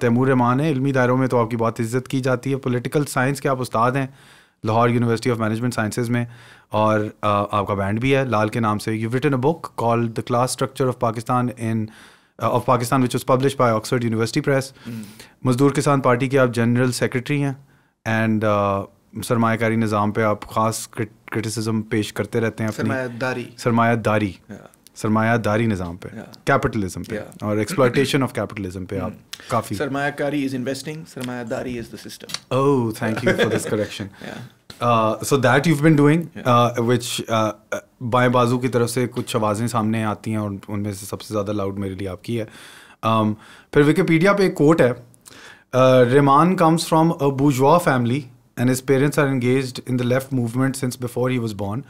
तैमूर रहमान हैं इलमी दायरों में तो आपकी बहुत इज्जत की जाती है पोलिटिकल साइंस के आप उस्ताद हैं Lahore university of management sciences में और आपका बैंड भी है लाल के नाम से you written a book called the class structure of Pakistan in of Pakistan which is publish by Oxford University Press Mazdoor Kisan Party के आप जनरल सेक्रेटरी हैं एंड सरमाकारी निज़ाम पर आप ख़ास क्रिटिसिज्म पेश करते रहते हैं अपनी सरमायदारी सरमायादारी निज़ाम पे कैपिटलिज्म yeah. पे yeah. और एक्सप्लॉयटेशन ऑफ कैपिटलिज्म पे आप hmm. काफ़ी सरमायाकारी इज इन्वेस्टिंग सरमायादारी is the system oh thank you for this correction so that you been doing which बाएं बाजू की तरफ से कुछ आवाज़ें सामने आती हैं और उनमें से सबसे ज़्यादा लाउड मेरे लिए आपकी है um, फिर विकीपीडिया पे एक कोट है Rahman comes from a bourgeois family and his parents are engage in the left movement since before he was born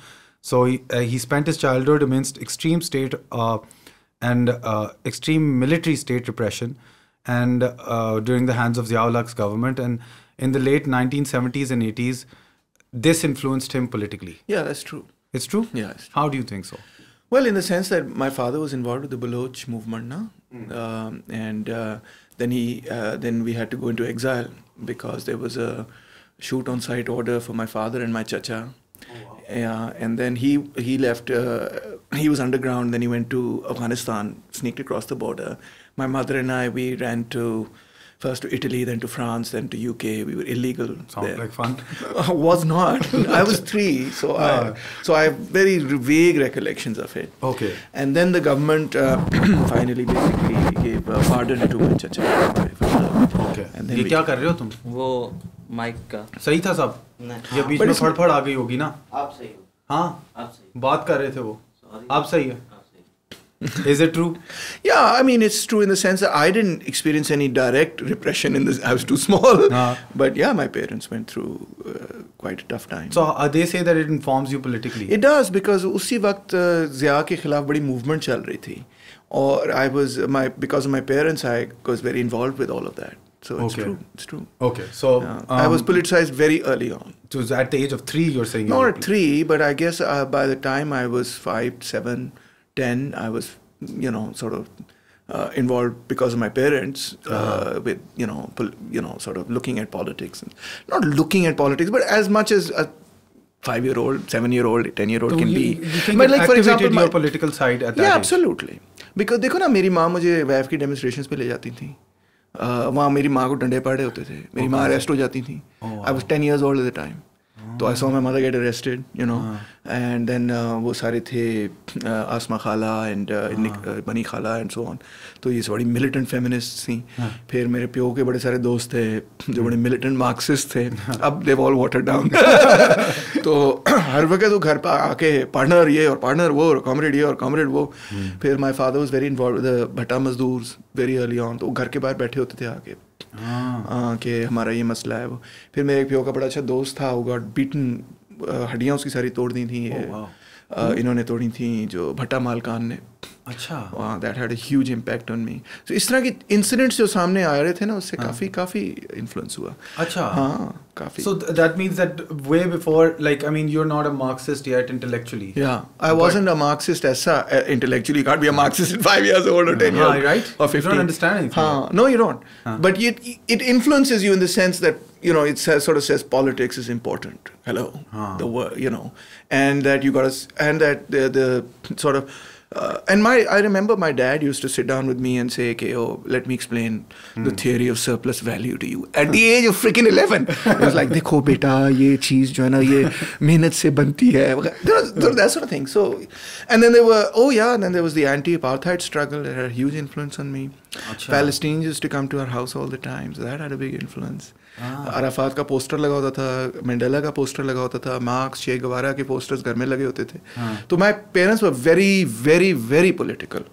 So he, uh, he spent his childhood amidst extreme state uh, and uh, extreme military state repression and uh, during the hands of Ziaulak's government. And in the late 1970s and 80s, this influenced him politically. Yeah, that's true. It's true? Yeah. It's true. How do you think so? Well, in the sense that my father was involved with the Baloch movement now. Mm. Um, and uh, then he uh, then we had to go into exile because there was a shoot on site order for my father and my chacha. Oh, wow. Yeah, and then he he left. Uh, he was underground. Then he went to Afghanistan, sneaked across the border. My mother and I we ran to first to Italy, then to France, then to UK. We were illegal. Sounds there. like fun. Uh, was not. I was three, so no. I ah. so I have very vague recollections of it. Okay. And then the government uh, finally basically gave a uh, pardon to my chacha. Okay. And then mike का सही था सब ये बीच में फड़फड़ आ गई होगी ना आप सही हो हाँ आप सही बात कर रहे थे वो आप सही है Is it true? Yeah, I mean, it's true in the sense that I didn't experience any direct repression in this. I was too small. Uh, huh but yeah, my parents went through uh, quite a tough time. So uh, they say that it informs you politically. It does because उसी वक्त जिया के खिलाफ बड़ी movement चल रही थी, or I was my because of my parents I was very involved with all of that. So it's okay. true. It's true. Okay. So yeah. um, I was um, politicized very early on. So at the age of three, you're saying? Not three, but I guess uh, by the time I was five, seven, ten, I was, you know, sort of uh, involved because of my parents uh, uh with you know you know sort of looking at politics and not looking at politics but as much as a five year old seven year old ten year old so can you, be you but like for example your my, political side at that yeah age. absolutely because they ना मेरी माँ मुझे वैफ की demonstration पे ले जाती Uh, वहाँ मेरी माँ को डंडे पड़े होते थे मेरी माँ अरेस्ट हो जाती थी I was ten years old the time तो I saw my mother get arrested you know and then वो सारे थे uh, आसमा खाला एंड uh, ah. uh, बनी खाला एंड सो ऑन तो ये बड़ी मिलिटेंट फेमिनिस्ट थी ah. फिर मेरे प्यो के बड़े सारे दोस्त थे जो बड़े मिलिटेंट मार्क्सिस्ट थे ah. अब दे ऑल वाटर डाउन तो हर वक्त वो तो घर पर आके पार्टनर ये और पार्टनर वो और कॉमरेड ये और कॉमरेड वो hmm. फिर my father was very involve भट्टा मजदूर वेरी अर्ली ऑन तो घर के बाहर बैठे होते थे आके हाँ।, हाँ कि हमारा ये मसला है वो फिर मेरे एक प्यो का बड़ा अच्छा दोस्त था होगा बीटन हड्डियाँ उसकी सारी तोड़ दी थी इन्होंने तोड़ी थी जो भट्टा मालकान ने अच्छा that had huge impact on me तो इस तरह के इंसिडेंट्स जो सामने आ रहे थे ना उससे हाँ. काफ़ी काफ़ी इन्फ्लुएंस हुआ अच्छा हाँ काफ़ी so that means that way before like I mean you are not a Marxist yet intellectually या आई वाजंट अ मार्क्सिस्ट ऐसा intellectually can't be a Marxist in 5 years old और 10 इयर्स राइट और 15 don't understand anything हां no you don't but it it influences you in the sense that you know, it says, sort of says politics is important. Hello, huh. the word, you know, and that you got to, and that the, the sort of uh, and my I remember my dad used to sit down with me and say, "Okay, oh, let me explain the hmm. theory of surplus value to you." At the age of freaking eleven, I was like, "Dekho, beta, ye चीज jo है ना ये मेहनत से बनती There there that sort of thing. So, and then there were oh yeah, and then there was the anti-apartheid struggle that had a huge influence on me. Achha. Palestinians used to come to our house all the time, so that had a big influence. Arafat ah. का poster लगा होता था Mandela का poster लगा होता था marks Sheikh गवारा के पोस्टर्स घर में लगे होते थे हाँ। तो my parents were very very very political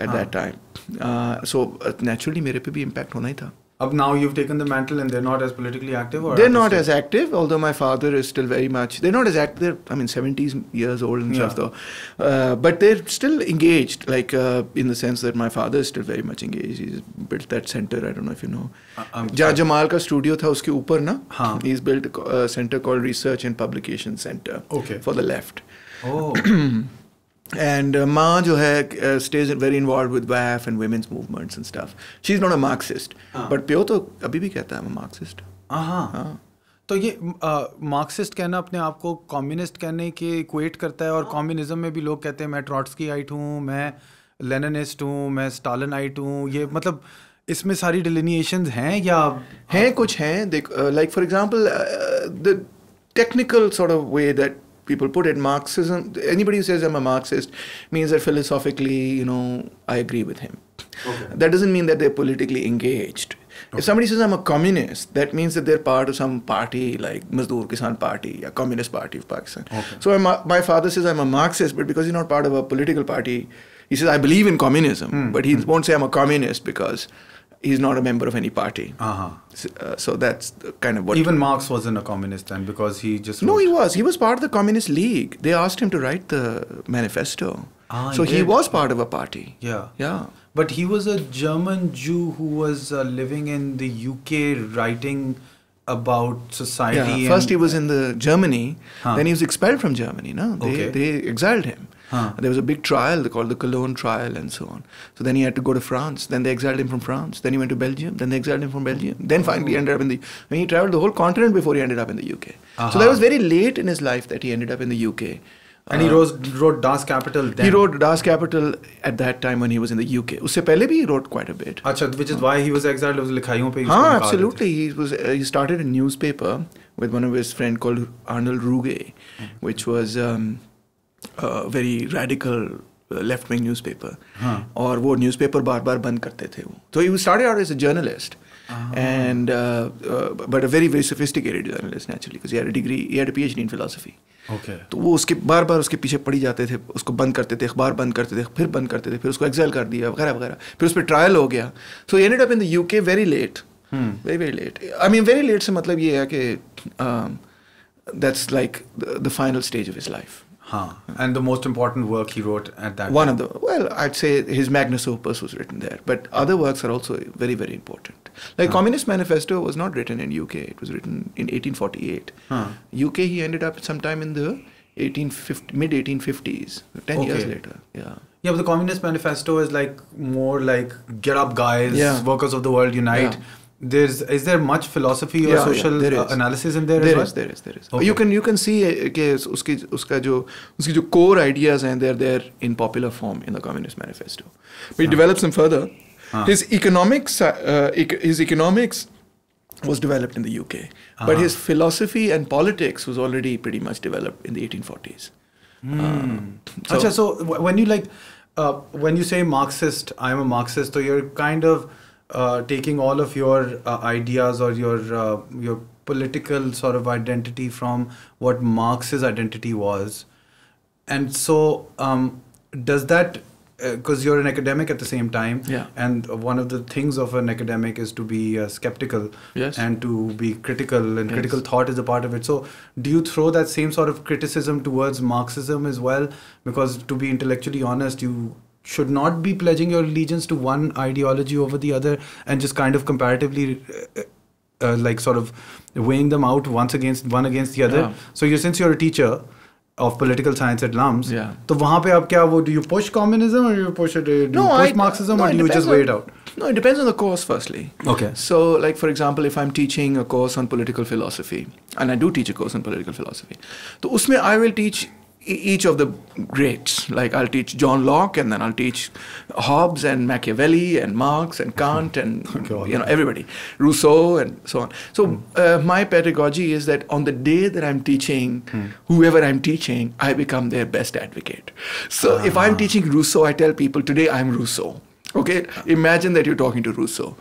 at that time so naturally मेरे पे भी इम्पैक्ट होना ही था Up now you've taken the mantle and they're not as politically active? they're not as active, although my father is still very much, they're not as active, I mean, 70s years old and yeah. stuff though. Uh, but they're still engaged, like uh, in the sense that my father is still very much engaged. He's built that center, I don't know if you know. जहाँ जमाल का studio था उसके he's built a center called research and publication center okay. for the left oh. And माँ uh, जो है stays very involve with वैफ and WAF movements and movements she is not a Marxist but प्यो तो अभी भी कहता है मार्क्सिस्ट a ah, हाँ. हाँ. तो ये मार्क्सिस्ट uh, कहना अपने आप को कम्युनिस्ट कहने के इक्वेट करता है और कम्युनिज्म हाँ। में भी लोग कहते हैं मैं ट्रॉट्सकी आइट हूँ मैं लेनिस्ट हूँ मैं स्टालिन आइट हूँ ये मतलब इसमें सारी डिलिनिएशन हैं या हैं कुछ हैं देख like for example the technical sort of way that people put it, Marxism, anybody who says I'm a Marxist means that philosophically, you know, I agree with him. Okay. That doesn't mean that they're politically engaged. Okay. If somebody says I'm a communist, that means that they're part of some party like Mazdoor Kisan Party, a communist party of Pakistan. Okay. So a, my father says I'm a Marxist, but because he's not part of a political party, he says I believe in communism, mm. but he mm. won't say I'm a communist because he's not a member of any party. Uh-huh. So, uh, so that's kind of what. Even Marx wasn't a communist then because he just. No, he was. He was part of the Communist League. They asked him to write the manifesto. Ah, so he, he was part of a party. Yeah. Yeah. But he was a German Jew who was uh, living in the UK writing about society. Yeah, first he was in the Germany, huh. then he was expelled from Germany. No, they, okay. they exiled him. Huh. There was a big trial called the Cologne trial and so on. So then he had to go to France. Then they exiled him from France. Then he went to Belgium. Then they exiled him from Belgium. Then oh. finally he ended up in the. I mean, he traveled the whole continent before he ended up in the UK. Uh-huh. So that uh-huh. was very late in his life that he ended up in the UK. And uh, he wrote, wrote Das Capital then. He wrote Das Capital at that time when he was in the UK. Usse pehle bhi he wrote quite a bit. Achha, which is why he was exiled. It was लिखाइयों पे. हाँ, absolutely. He was uh, he started a newspaper with one of his friend called Arnold Ruge, hmm. which was. Um, very radical left wing paper और वो news paper बार बार बंद करते थे वो तो you start are as a journalist and but a very very sophisticated journalist naturally journalist degree ये P H D in philosophy तो वो उसके बार बार उसके पीछे पड़ी जाते थे उसको बंद करते थे अखबार बंद करते थे फिर बंद करते थे फिर उसको एक्जाइल कर दिया वगैरह वगैरह फिर उस पर ट्रायल हो गया so net up in the के very late very very late I mean very late से मतलब ये है कि that's like the final stage of his life Huh. And the most important work he wrote at that One time. of the, well, I'd say his magnus opus was written there, but other works are also very, very important. Like huh. Communist Manifesto was not written in UK, it was written in 1848. Huh. UK, he ended up sometime in the 1850, mid 1850s, 10 okay. years later. Yeah. Yeah, but the Communist Manifesto is like more like get up, guys, yeah. workers of the world unite. Yeah there's is there much philosophy or yeah, social yeah, uh, analysis in there, there as is, well? There is, there is, okay. You can you can see के उसकी उसका core ideas and they they're there in popular form in the Communist Manifesto. But he ah. develops them further. Ah. His economics uh, his economics was developed in the UK, ah. but his philosophy and politics was already pretty much developed in the 1840s. Mm. Ah. so, Achha, so when you like uh, when you say Marxist, I'm a Marxist, so you're kind of uh, taking all of your uh, ideas or your uh, your political sort of identity from what Marx's identity was, and so um, does that because uh, you're an academic at the same time, yeah. and one of the things of an academic is to be uh, skeptical yes. and to be critical, and yes. critical thought is a part of it. So, do you throw that same sort of criticism towards Marxism as well? Because to be intellectually honest, you should not be pledging your allegiance to one ideology over the other and just kind of comparatively uh, uh, like sort of weighing them out once against one against the other yeah. so you since you're a teacher of political science at LAMS yeah. so वहाँ पे आप क्या वो do you push communism or do you push it uh, do you no, push I, Marxism no, or do you just weigh it out no it depends on the course firstly okay so like for example if I'm teaching a course on political philosophy and I do teach a course on political philosophy so उसमें I will teach each of the greats. Like I'll teach John Locke, and then I'll teach Hobbes and Machiavelli and Marx and Kant and you know everybody, Rousseau and so on. So mm. uh, my pedagogy is that on the day that I'm teaching, mm. whoever I'm teaching, I become their best advocate. So uh ah. -huh. if I'm teaching Rousseau, I tell people today I'm Rousseau. Okay, imagine that you're talking to Russo,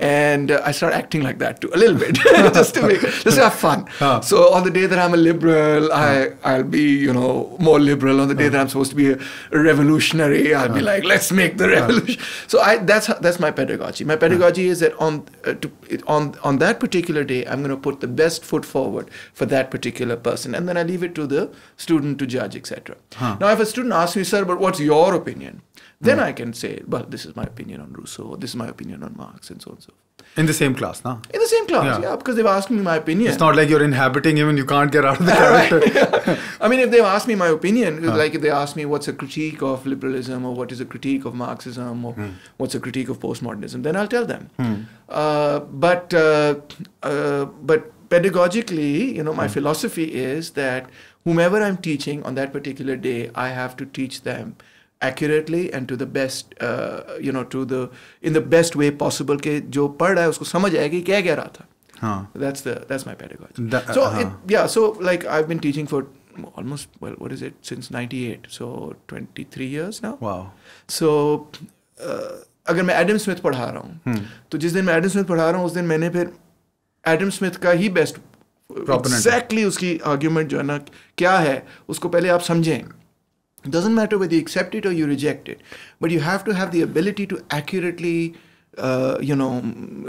and uh, I start acting like that too, a little bit, just to make, just to have fun. Uh. So on the day that I'm a liberal, uh. I I'll be you know more liberal. On the day that I'm supposed to be a revolutionary, I'll be like, let's make the revolution. So I that's that's my pedagogy. My pedagogy is that on uh, to, on on that particular day, I'm going to put the best foot forward for that particular person, and then I leave it to the student to judge, etc. Now, if a student asks me, sir, but what's your opinion? Then mm. I can say, well, this is my opinion on Rousseau, this is my opinion on Marx, and so on and so forth. In the same class, no? In the same class, yeah, yeah because they've asked me my opinion. It's not like you're inhabiting him and you can't get out of the character. I mean, if they've asked me my opinion, like if they ask me what's a critique of liberalism or what is a critique of Marxism or mm. what's a critique of postmodernism, then I'll tell them. Mm. Uh, but, uh, uh, but pedagogically, you know, my hmm. philosophy is that whomever I'm teaching on that particular day, I have to teach them accurately and to the best uh, you know to the in the best way possible ke jo pad raha hai usko samajh आए कि क्या कह रहा था हाँ that's the that's my pedagogy the, uh, so uh -huh. it, yeah so like I've been teaching for almost well what is it since 98 so 23 years now wow so uh, अगर मैं Adam Smith पढ़ा रहा हूँ तो जिस दिन मैं Adam Smith पढ़ा रहा हूँ उस दिन मैंने फिर एडम स्मिथ का ही best exactly exactly uski argument jo hai na kya hai usko pehle aap samjhein It doesn't matter whether you accept it or you reject it, but you have to have the ability to accurately, uh, you know,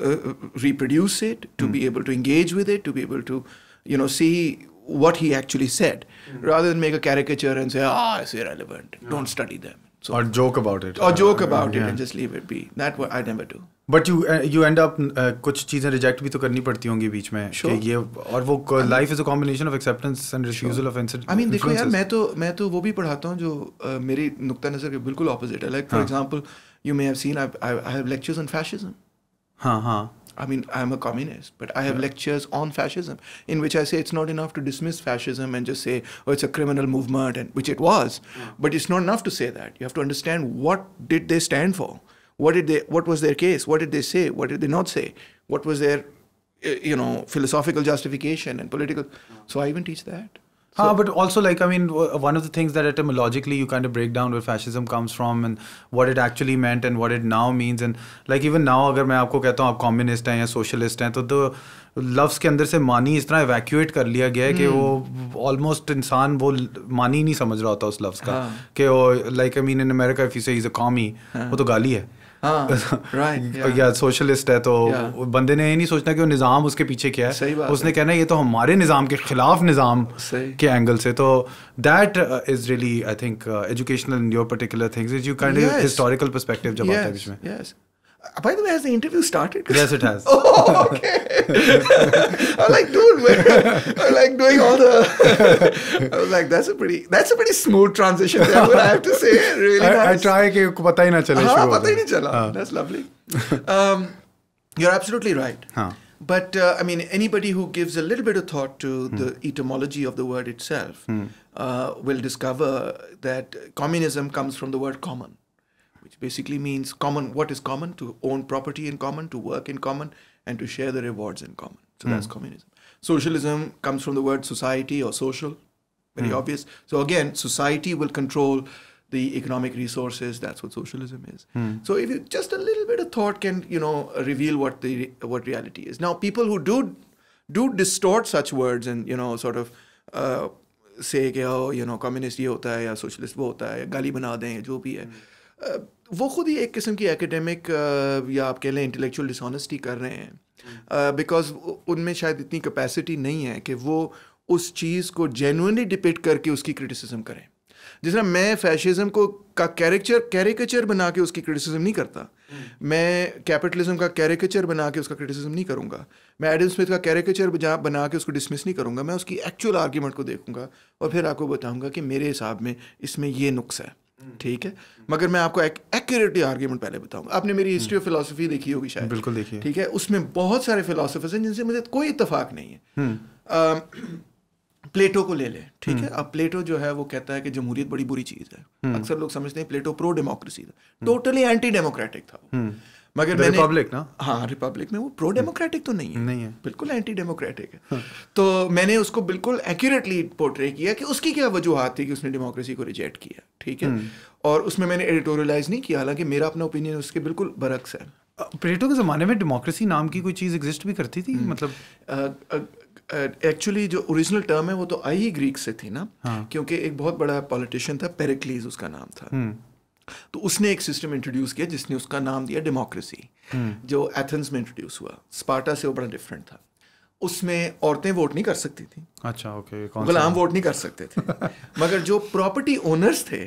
uh, reproduce it, to mm. be hmm. able to engage with it, to be able to, you know, see what he actually said, mm. rather than make a caricature and say, ah, oh, it's irrelevant. Yeah. Don't study them. So, or joke about it. Or joke about yeah. it and just leave it be. That I never do. But you you end up कुछ चीज़ें reject भी तो करनी पड़ती होंगी बीच में sure. कि ये और वो life is a combination of acceptance and refusal of I mean देखो यार मैं तो मैं तो वो भी पढ़ाता हूँ जो uh, मेरी नुक्ता नज़र के बिल्कुल ऑपोजिट है like for example you may have seen I have lectures on fascism हाँ हाँ I mean, I'm a communist, but I have yeah. lectures on fascism in which I say it's not enough to dismiss fascism and just say, oh, it's a criminal movement, and which it was. Yeah. But it's not enough to say that. You have to understand what did they stand for. what did they what was their case what did they say what did they not say what was their eh, you know philosophical justification and political so i even teach that ah, so, ah, but also like I mean, one of the things that etymologically you kind of break down where fascism comes from and what it actually meant and what it now means and like even now अगर मैं आपको कहता हूँ आप communist हैं socialist हैं तो तो लफ्स के अंदर से मानी इस तरह इवैक्यूएट कर लिया गया है कि hmm. वो ऑलमोस्ट इंसान वो मानी नहीं समझ रहा होता उस लफ्ज़ का कि वो like I mean in America if you say is a commie वो तो गाली है हाँ, तो या सोशलिस्ट है तो बंदे ने ये नहीं सोचना कि वो निज़ाम उसके पीछे क्या है सही बात उसने कहना ये तो हमारे निज़ाम के ख़िलाफ़ निज़ाम के एंगल से तो that is really I think educational in your particular things is you kind historical perspective जब आता है इसमें Uh, by the way, has the interview started? Yes, it has. oh, okay. I'm like, dude, I'm like doing all the. I was like, that's a pretty, that's a pretty smooth transition. There, but I have to say, really I, nice. I try कि पता ही ना चले हाँ, पता ही नहीं चला. That's lovely. Um, you're absolutely right. But uh, I mean, anybody who gives a little bit of thought to hmm. the etymology of the word itself hmm. uh, will discover that communism comes from the word common basically means common what is common to own property in common to work in common and to share the rewards in common so mm. that's hmm. communism socialism comes from the word society or social very mm. obvious so again society will control the economic resources that's what socialism is mm. so if you, just a little bit of thought can you know reveal what the what reality is now people who do do distort such words and you know sort of uh, say oh, you know communist ये होता socialist वो होता है गाली बना दें जो mm. uh, वो खुद ही एक किस्म की एकेडमिक uh, या आप कह लें इंटेलेक्चुअल डिसऑनेस्टी कर रहे हैं बिकॉज hmm. uh, उनमें शायद इतनी कैपेसिटी नहीं है कि वो उस चीज़ को जेनुनली डिपेट करके उसकी क्रिटिसिज्म करें जिस तरह मैं फैशिज्म को का कैरेक्चर कैरिकेचर बना के उसकी क्रिटिसिज्म नहीं करता hmm. मैं कैपिटलिज्म का कैरिकेचर बना के उसका क्रिटिसिज्म नहीं करूँगा मैं एडम स्मिथ का कैरिकेचर बना के उसको डिसमिस नहीं करूँगा मैं उसकी एक्चुअल आर्ग्यूमेंट को देखूँगा और फिर आपको बताऊँगा कि मेरे हिसाब में इसमें ये नुक्स है हम्म। ठीक है मगर मैं आपको एक एक्यूरेटी आर्ग्यूमेंट पहले बताऊंगा आपने मेरी हिस्ट्री ऑफ फिलोसफी देखी होगी शायद बिल्कुल देखी ठीक है उसमें बहुत सारे फिलोसफर्स हैं जिनसे मुझे कोई इतफाक नहीं है हम्म। प्लेटो को ले लें ठीक है हम्म। अब प्लेटो जो है वो कहता है कि जमहूरियत बड़ी बुरी चीज़ है अक्सर लोग समझते हैं प्लेटो प्रो डेमोक्रेसी था टोटली एंटी डेमोक्रेटिक था मगर मैंने रिपब्लिक ना हाँ रिपब्लिक में वो प्रो डेमोक्रेटिक तो नहीं है नहीं है बिल्कुल एंटी डेमोक्रेटिक है हाँ। तो मैंने उसको बिल्कुल एक्यूरेटली पोर्ट्रे किया कि उसकी क्या वजूहत थी कि उसने डेमोक्रेसी को रिजेक्ट किया ठीक है हम्म। और उसमें मैंने एडिटोरियलाइज नहीं किया हालांकि मेरा अपना ओपिनियन उसके बिल्कुल बरक्स है प्लेटो के ज़माने में डेमोक्रेसी नाम की कोई चीज़ एग्जिस्ट भी करती थी हम्म। मतलब एक्चुअली जो ओरिजिनल टर्म है वो तो आई ही ग्रीक से थी ना हाँ। क्योंकि एक बहुत बड़ा पॉलिटिशियन था पेरिक्लीज उसका नाम था हम्म। तो उसने एक सिस्टम इंट्रोड्यूस किया जिसने उसका नाम दिया डेमोक्रेसी हम्म। जो एथेंस में इंट्रोड्यूस हुआ स्पार्टा से वो बड़ा डिफरेंट था उसमें औरतें वोट नहीं कर सकती थी अच्छा ओके okay, गुलाम वोट नहीं कर सकते थे मगर जो प्रॉपर्टी ओनर्स थे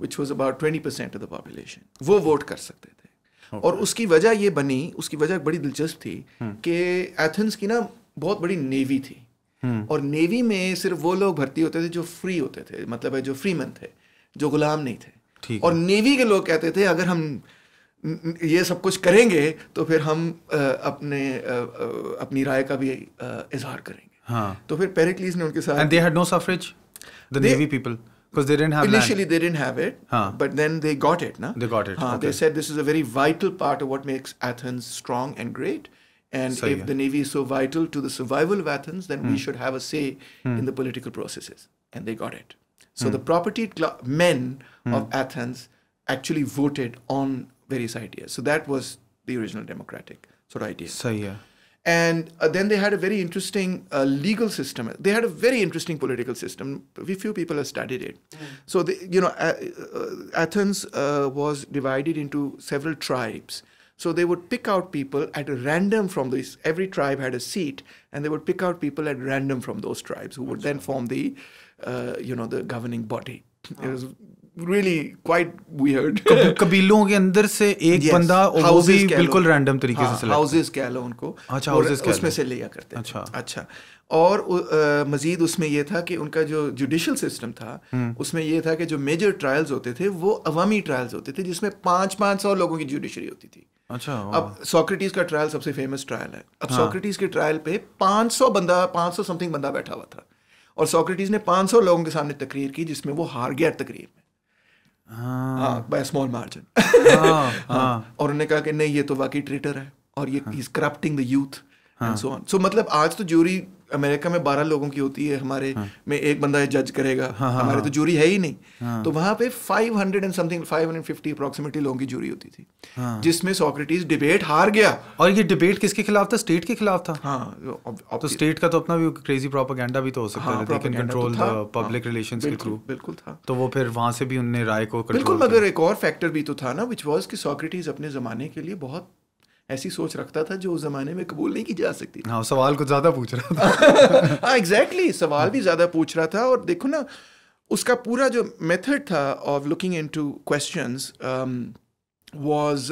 which was about twenty percent of the population वो वोट कर सकते थे okay. और उसकी वजह ये बनी उसकी वजह बड़ी दिलचस्प थी हम्म। कि एथेंस की ना बहुत बड़ी नेवी थी हम्म। और नेवी में सिर्फ वो लोग भर्ती होते थे जो फ्री होते थे मतलब है जो फ्रीमन थे जो गुलाम नहीं थे और नेवी के लोग कहते थे अगर हम ये सब कुछ करेंगे तो फिर हम अपने अपनी राय का भी इजहार करेंगे हाँ. तो फिर पेरिक्लीस ने उनके साथ and they had no suffrage the navy people because they didn't have initially land. they didn't have it huh. but then they got it na? they got it huh, okay. they said this is a very vital part of what makes athens strong and great and so, if yeah. the navy is so vital to the survival of athens then hmm. we should have a say hmm. in the political processes and they got it So mm. the hmm. propertied men mm. of Athens actually voted on various ideas. So that was the original democratic sort of idea. So yeah. And uh, then they had a very interesting uh, legal system. They had a very interesting political system. Very few people have studied it. Mm. So, the, you know, uh, Athens uh, was divided into several tribes. So they would pick out people at random from these. Every tribe had a seat, and they would pick out people at random from those tribes, who would That's then right. form the, uh, you know, the governing body. Oh. It was really quite weird कबीलों के अंदर से एक yes, बंदा और वो भी बिल्कुल रैंडम तरीके हाँ, से हाउसेस कह लो उनको अच्छा हाउसेस उसमें से लिया करते हैं अच्छा अच्छा और आ, मजीद उसमें यह था कि उनका जो जुडिशल सिस्टम था हम्म। उसमें यह था कि जो मेजर ट्रायल्स होते थे वो अवामी ट्रायल्स होते थे जिसमें पांच पाँच सौ लोगों की जुडिशरी होती थी अच्छा अब सोक्रेटिस का ट्रायल सबसे फेमस ट्रायल है अब हाँ। सोक्रेटिस के ट्रायल पे सौ बंदा पांच सौ समथिंग बंदा बैठा हुआ था और सोक्रेटिस ने पांच सौ लोगों के सामने तकरीर की जिसमें वो हार गया तकरीर में बाय स्मॉल मार्जिन और उन्होंने कहा कि नहीं ये तो वाकई ट्रेटर है और ये is corrupting the youth so so मतलब आज तो ज्यूरी अमेरिका में बारह लोगों की होती है हमारे हाँ. में एक बंदा जज करेगा हाँ, हाँ, हमारे हाँ। तो जूरी है ही नहीं हाँ. तो वहां पे 500 एंड समथिंग 550 अप्रोक्सीमेटली लोगों की जूरी होती थी हाँ. जिसमें सोक्रेटिस डिबेट हार गया और ये डिबेट किसके खिलाफ था स्टेट के खिलाफ था हाँ अब, तो स्टेट का तो अपना भी क्रेजी प्रोपागेंडा भी तो हो सकता है लेकिन कंट्रोल पब्लिक रिलेशन के थ्रू बिल्कुल था तो वो फिर वहां से भी उनने राय को बिल्कुल मगर एक और फैक्टर भी तो था ना विच वॉज की सोक्रेटिस अपने जमाने के लिए बहुत ऐसी सोच रखता था जो उस ज़माने में कबूल नहीं की जा सकती हाँ सवाल कुछ ज़्यादा पूछ रहा था हाँ एग्जैक्टली exactly, सवाल भी ज़्यादा पूछ रहा था और देखो ना उसका पूरा जो मेथड था of looking into question was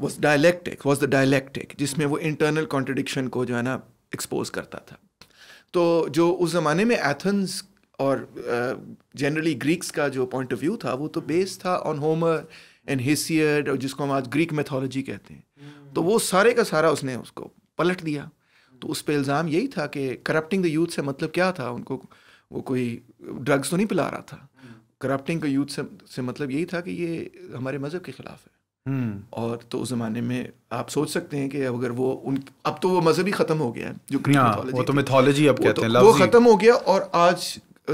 was dialectic was the dialectic जिसमें वो इंटरनल कॉन्ट्रडिक्शन को जो है ना एक्सपोज करता था तो जो उस ज़माने में एथन्स और जनरली uh, ग्रीक्स का जो पॉइंट ऑफ व्यू था वो तो बेस्ड था ऑन होमर एंड हिसियड और जिसको हम आज ग्रीक मैथोलॉजी कहते हैं hmm. तो वो सारे का सारा उसने उसको पलट दिया तो उस पर इल्ज़ाम यही था कि करप्टिंग द यूथ से मतलब क्या था उनको वो कोई ड्रग्स तो नहीं पिला रहा था करप्टिंग का यूथ से, से मतलब यही था कि ये हमारे मज़हब के ख़िलाफ़ है hmm. और तो उस ज़माने में आप सोच सकते हैं कि अगर वो उन अब तो वो मज़हब ही ख़त्म हो गया है जो ग्रीक हाँ, वो तो मिथोलॉजी अब कहते हैं वो तो ख़त्म हो गया और आज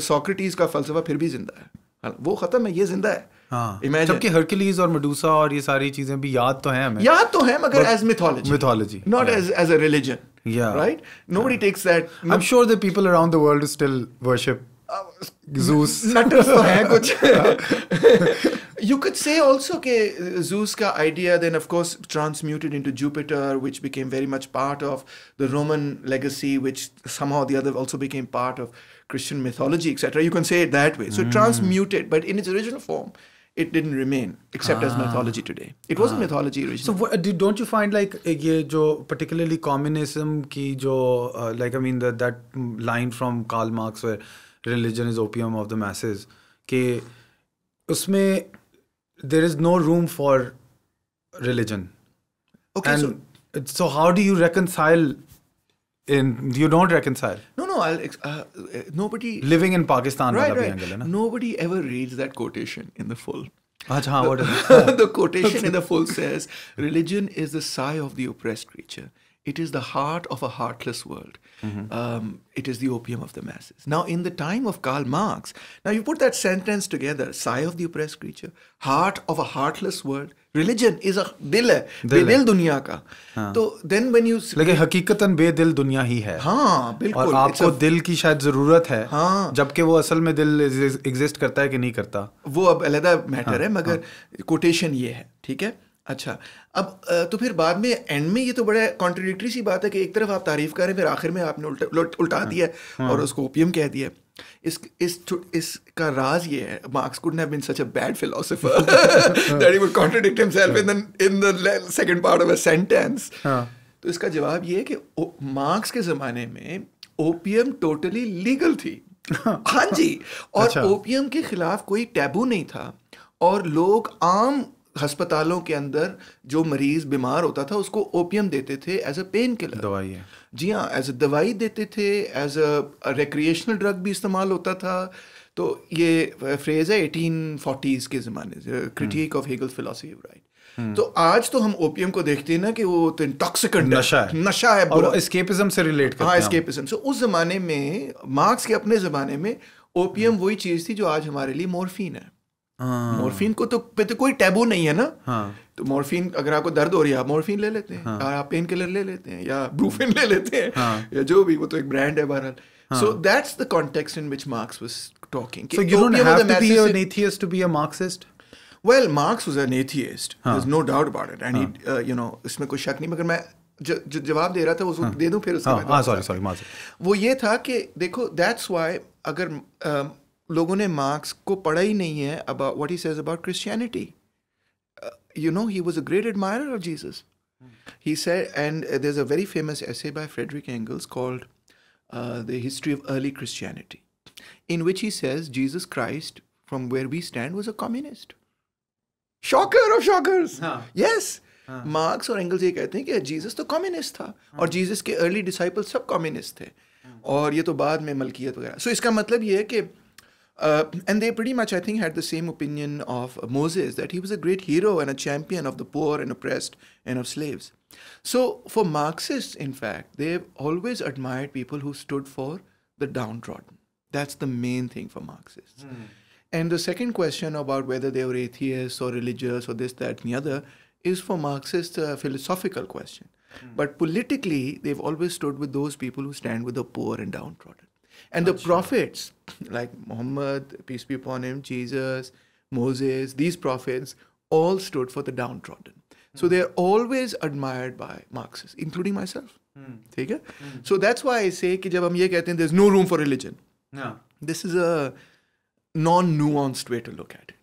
सॉक्रेटीज़ का फ़लसफ़ा फिर भी ज़िंदा है हाँ, वो ख़त्म है ये ज़िंदा है हाँ जबकि Hercules और Medusa और ये सारी चीजें भी याद तो हैं हमें याद तो है मगर as mythology mythology not as as a religion yeah right nobody takes that i'm sure the people around the world still worship uh, zeus nutters to hai kuch you could say also ke uh, zeus ka idea then of course transmuted into jupiter which became very much part of the roman legacy which somehow the other also became part of christian mythology etc you can say it that way so mm. transmuted but in its original form it didn't remain except ah. as mythology today. It ah. wasn't mythology originally. So uh, don't you find like ये uh, jo particularly communism ki jo uh, like I mean the, that line from Karl Marx where religion is opium of the masses ki usme there is no room for religion. Okay, and so so how do you reconcile in you don't reconcile. No, no, I'll uh, uh, nobody living in Pakistan. Right, right. Angle, na? Nobody ever reads that quotation in the full. Achha, the, what is the quotation in the full says, "Religion is the sigh of the oppressed creature." It is the heart of a heartless world. Mm -hmm. um, it is the opium of the masses. Now, in the time of Karl Marx, now you put that sentence together sigh of the oppressed creature, heart of a heartless world. Religion is a दिल है दिल बेदिल है। दुनिया का हाँ। तो then when you लेकिन हकीकतन बेदिल दुनिया ही है हाँ बिल्कुल और आपको a... दिल की शायद जरूरत है हाँ जबकि वो असल में दिल एग्जिस्ट करता है कि नहीं करता वो अब अलहदा मैटर हाँ, है मगर हाँ। कोटेशन ये है ठीक है अच्छा अब तो फिर बाद में एंड में ये तो बड़ा कॉन्ट्रोडिक्टरी सी बात है कि एक तरफ आप तारीफ कर रहे हैं फिर आखिर में आपने उल्टा उल्टा हाँ। दिया हाँ। और उसको ओपियम कह दिया इस इस इसका राज ये है Marx could have been such a bad philosopher that he would contradict himself in the in the second part of a sentence तो इसका जवाब ये है कि मार्क्स के जमाने में ओपीएम टोटली लीगल थी हाँ।, हाँ जी और ओपीएम अच्छा। के खिलाफ कोई टैबू नहीं था और लोग आम हस्पतालों के अंदर जो मरीज बीमार होता था उसको ओपियम देते थे एज अ पेन किलर दवाई है जी हाँ एज अ दवाई देते थे एज अ रिक्रिएशनल ड्रग भी इस्तेमाल होता था तो ये फ्रेज है एटीन फोर्टीज़ के ज़माने से critique of Hegel philosophy right तो आज तो हम ओपियम को देखते हैं ना कि वो तो इंटॉक्सिकेंट नशा है नशा है और एस्केपिज्म से रिलेट करते हाँ एस्केपिज्म से उस ज़माने में मार्क्स के अपने ज़माने में ओपियम हम्म। वही चीज़ थी जो आज हमारे लिए मोरफिन है हाँ। मोरफिन को तो पे तो कोई टैबू नहीं है ना हाँ. तो मोरफिन अगर आपको दर्द हो रही है आप मोरफिन ले लेते हैं हाँ. आप पेन किलर ले लेते हैं या ब्रूफिन ले लेते हैं हाँ. या जो भी वो तो एक ब्रांड है बहरहाल so that's the context in which Marx was talking so you don't have to be an atheist to be a Marxist well Marx was an atheist there is no doubt about it and you know इसमें कोई शक नहीं मगर मैं जो जवाब दे रहा था उसको हाँ। दे दूं फिर उसका सॉरी सॉरी वो ये था कि देखो दैट्स व्हाई अगर um, लोगों ने मार्क्स को पढ़ा ही नहीं है about what he says about Christianity you know he was a great admirer of Jesus he said and there a very famous essay by Friedrich Engels called the history of early Christianity in which he says Jesus Christ from where we stand was a communist shocker of shockers yes Marx और Engels ये कहते हैं कि Jesus तो communist था और Jesus के early disciple सब कम्युनिस्ट थे और ये तो बाद में मलकियत वगैरह सो इसका मतलब ये है कि Uh, and they pretty much, I think, had the same opinion of Moses that he was a great hero and a champion of the poor and oppressed and of slaves. So, for Marxists, in fact, they've always admired people who stood for the downtrodden. That's the main thing for Marxists. Mm. And the second question about whether they were atheists or religious or this, that, and the other is for Marxists a philosophical question. Mm. But politically, they've always stood with those people who stand with the poor and downtrodden and the prophets like muhammad peace be upon him jesus moses these prophets all stood for the downtrodden so hmm. they are always admired by marxists including myself mm. so that's why i say that when we say there's no room for religion this is a non-nuanced way to look at it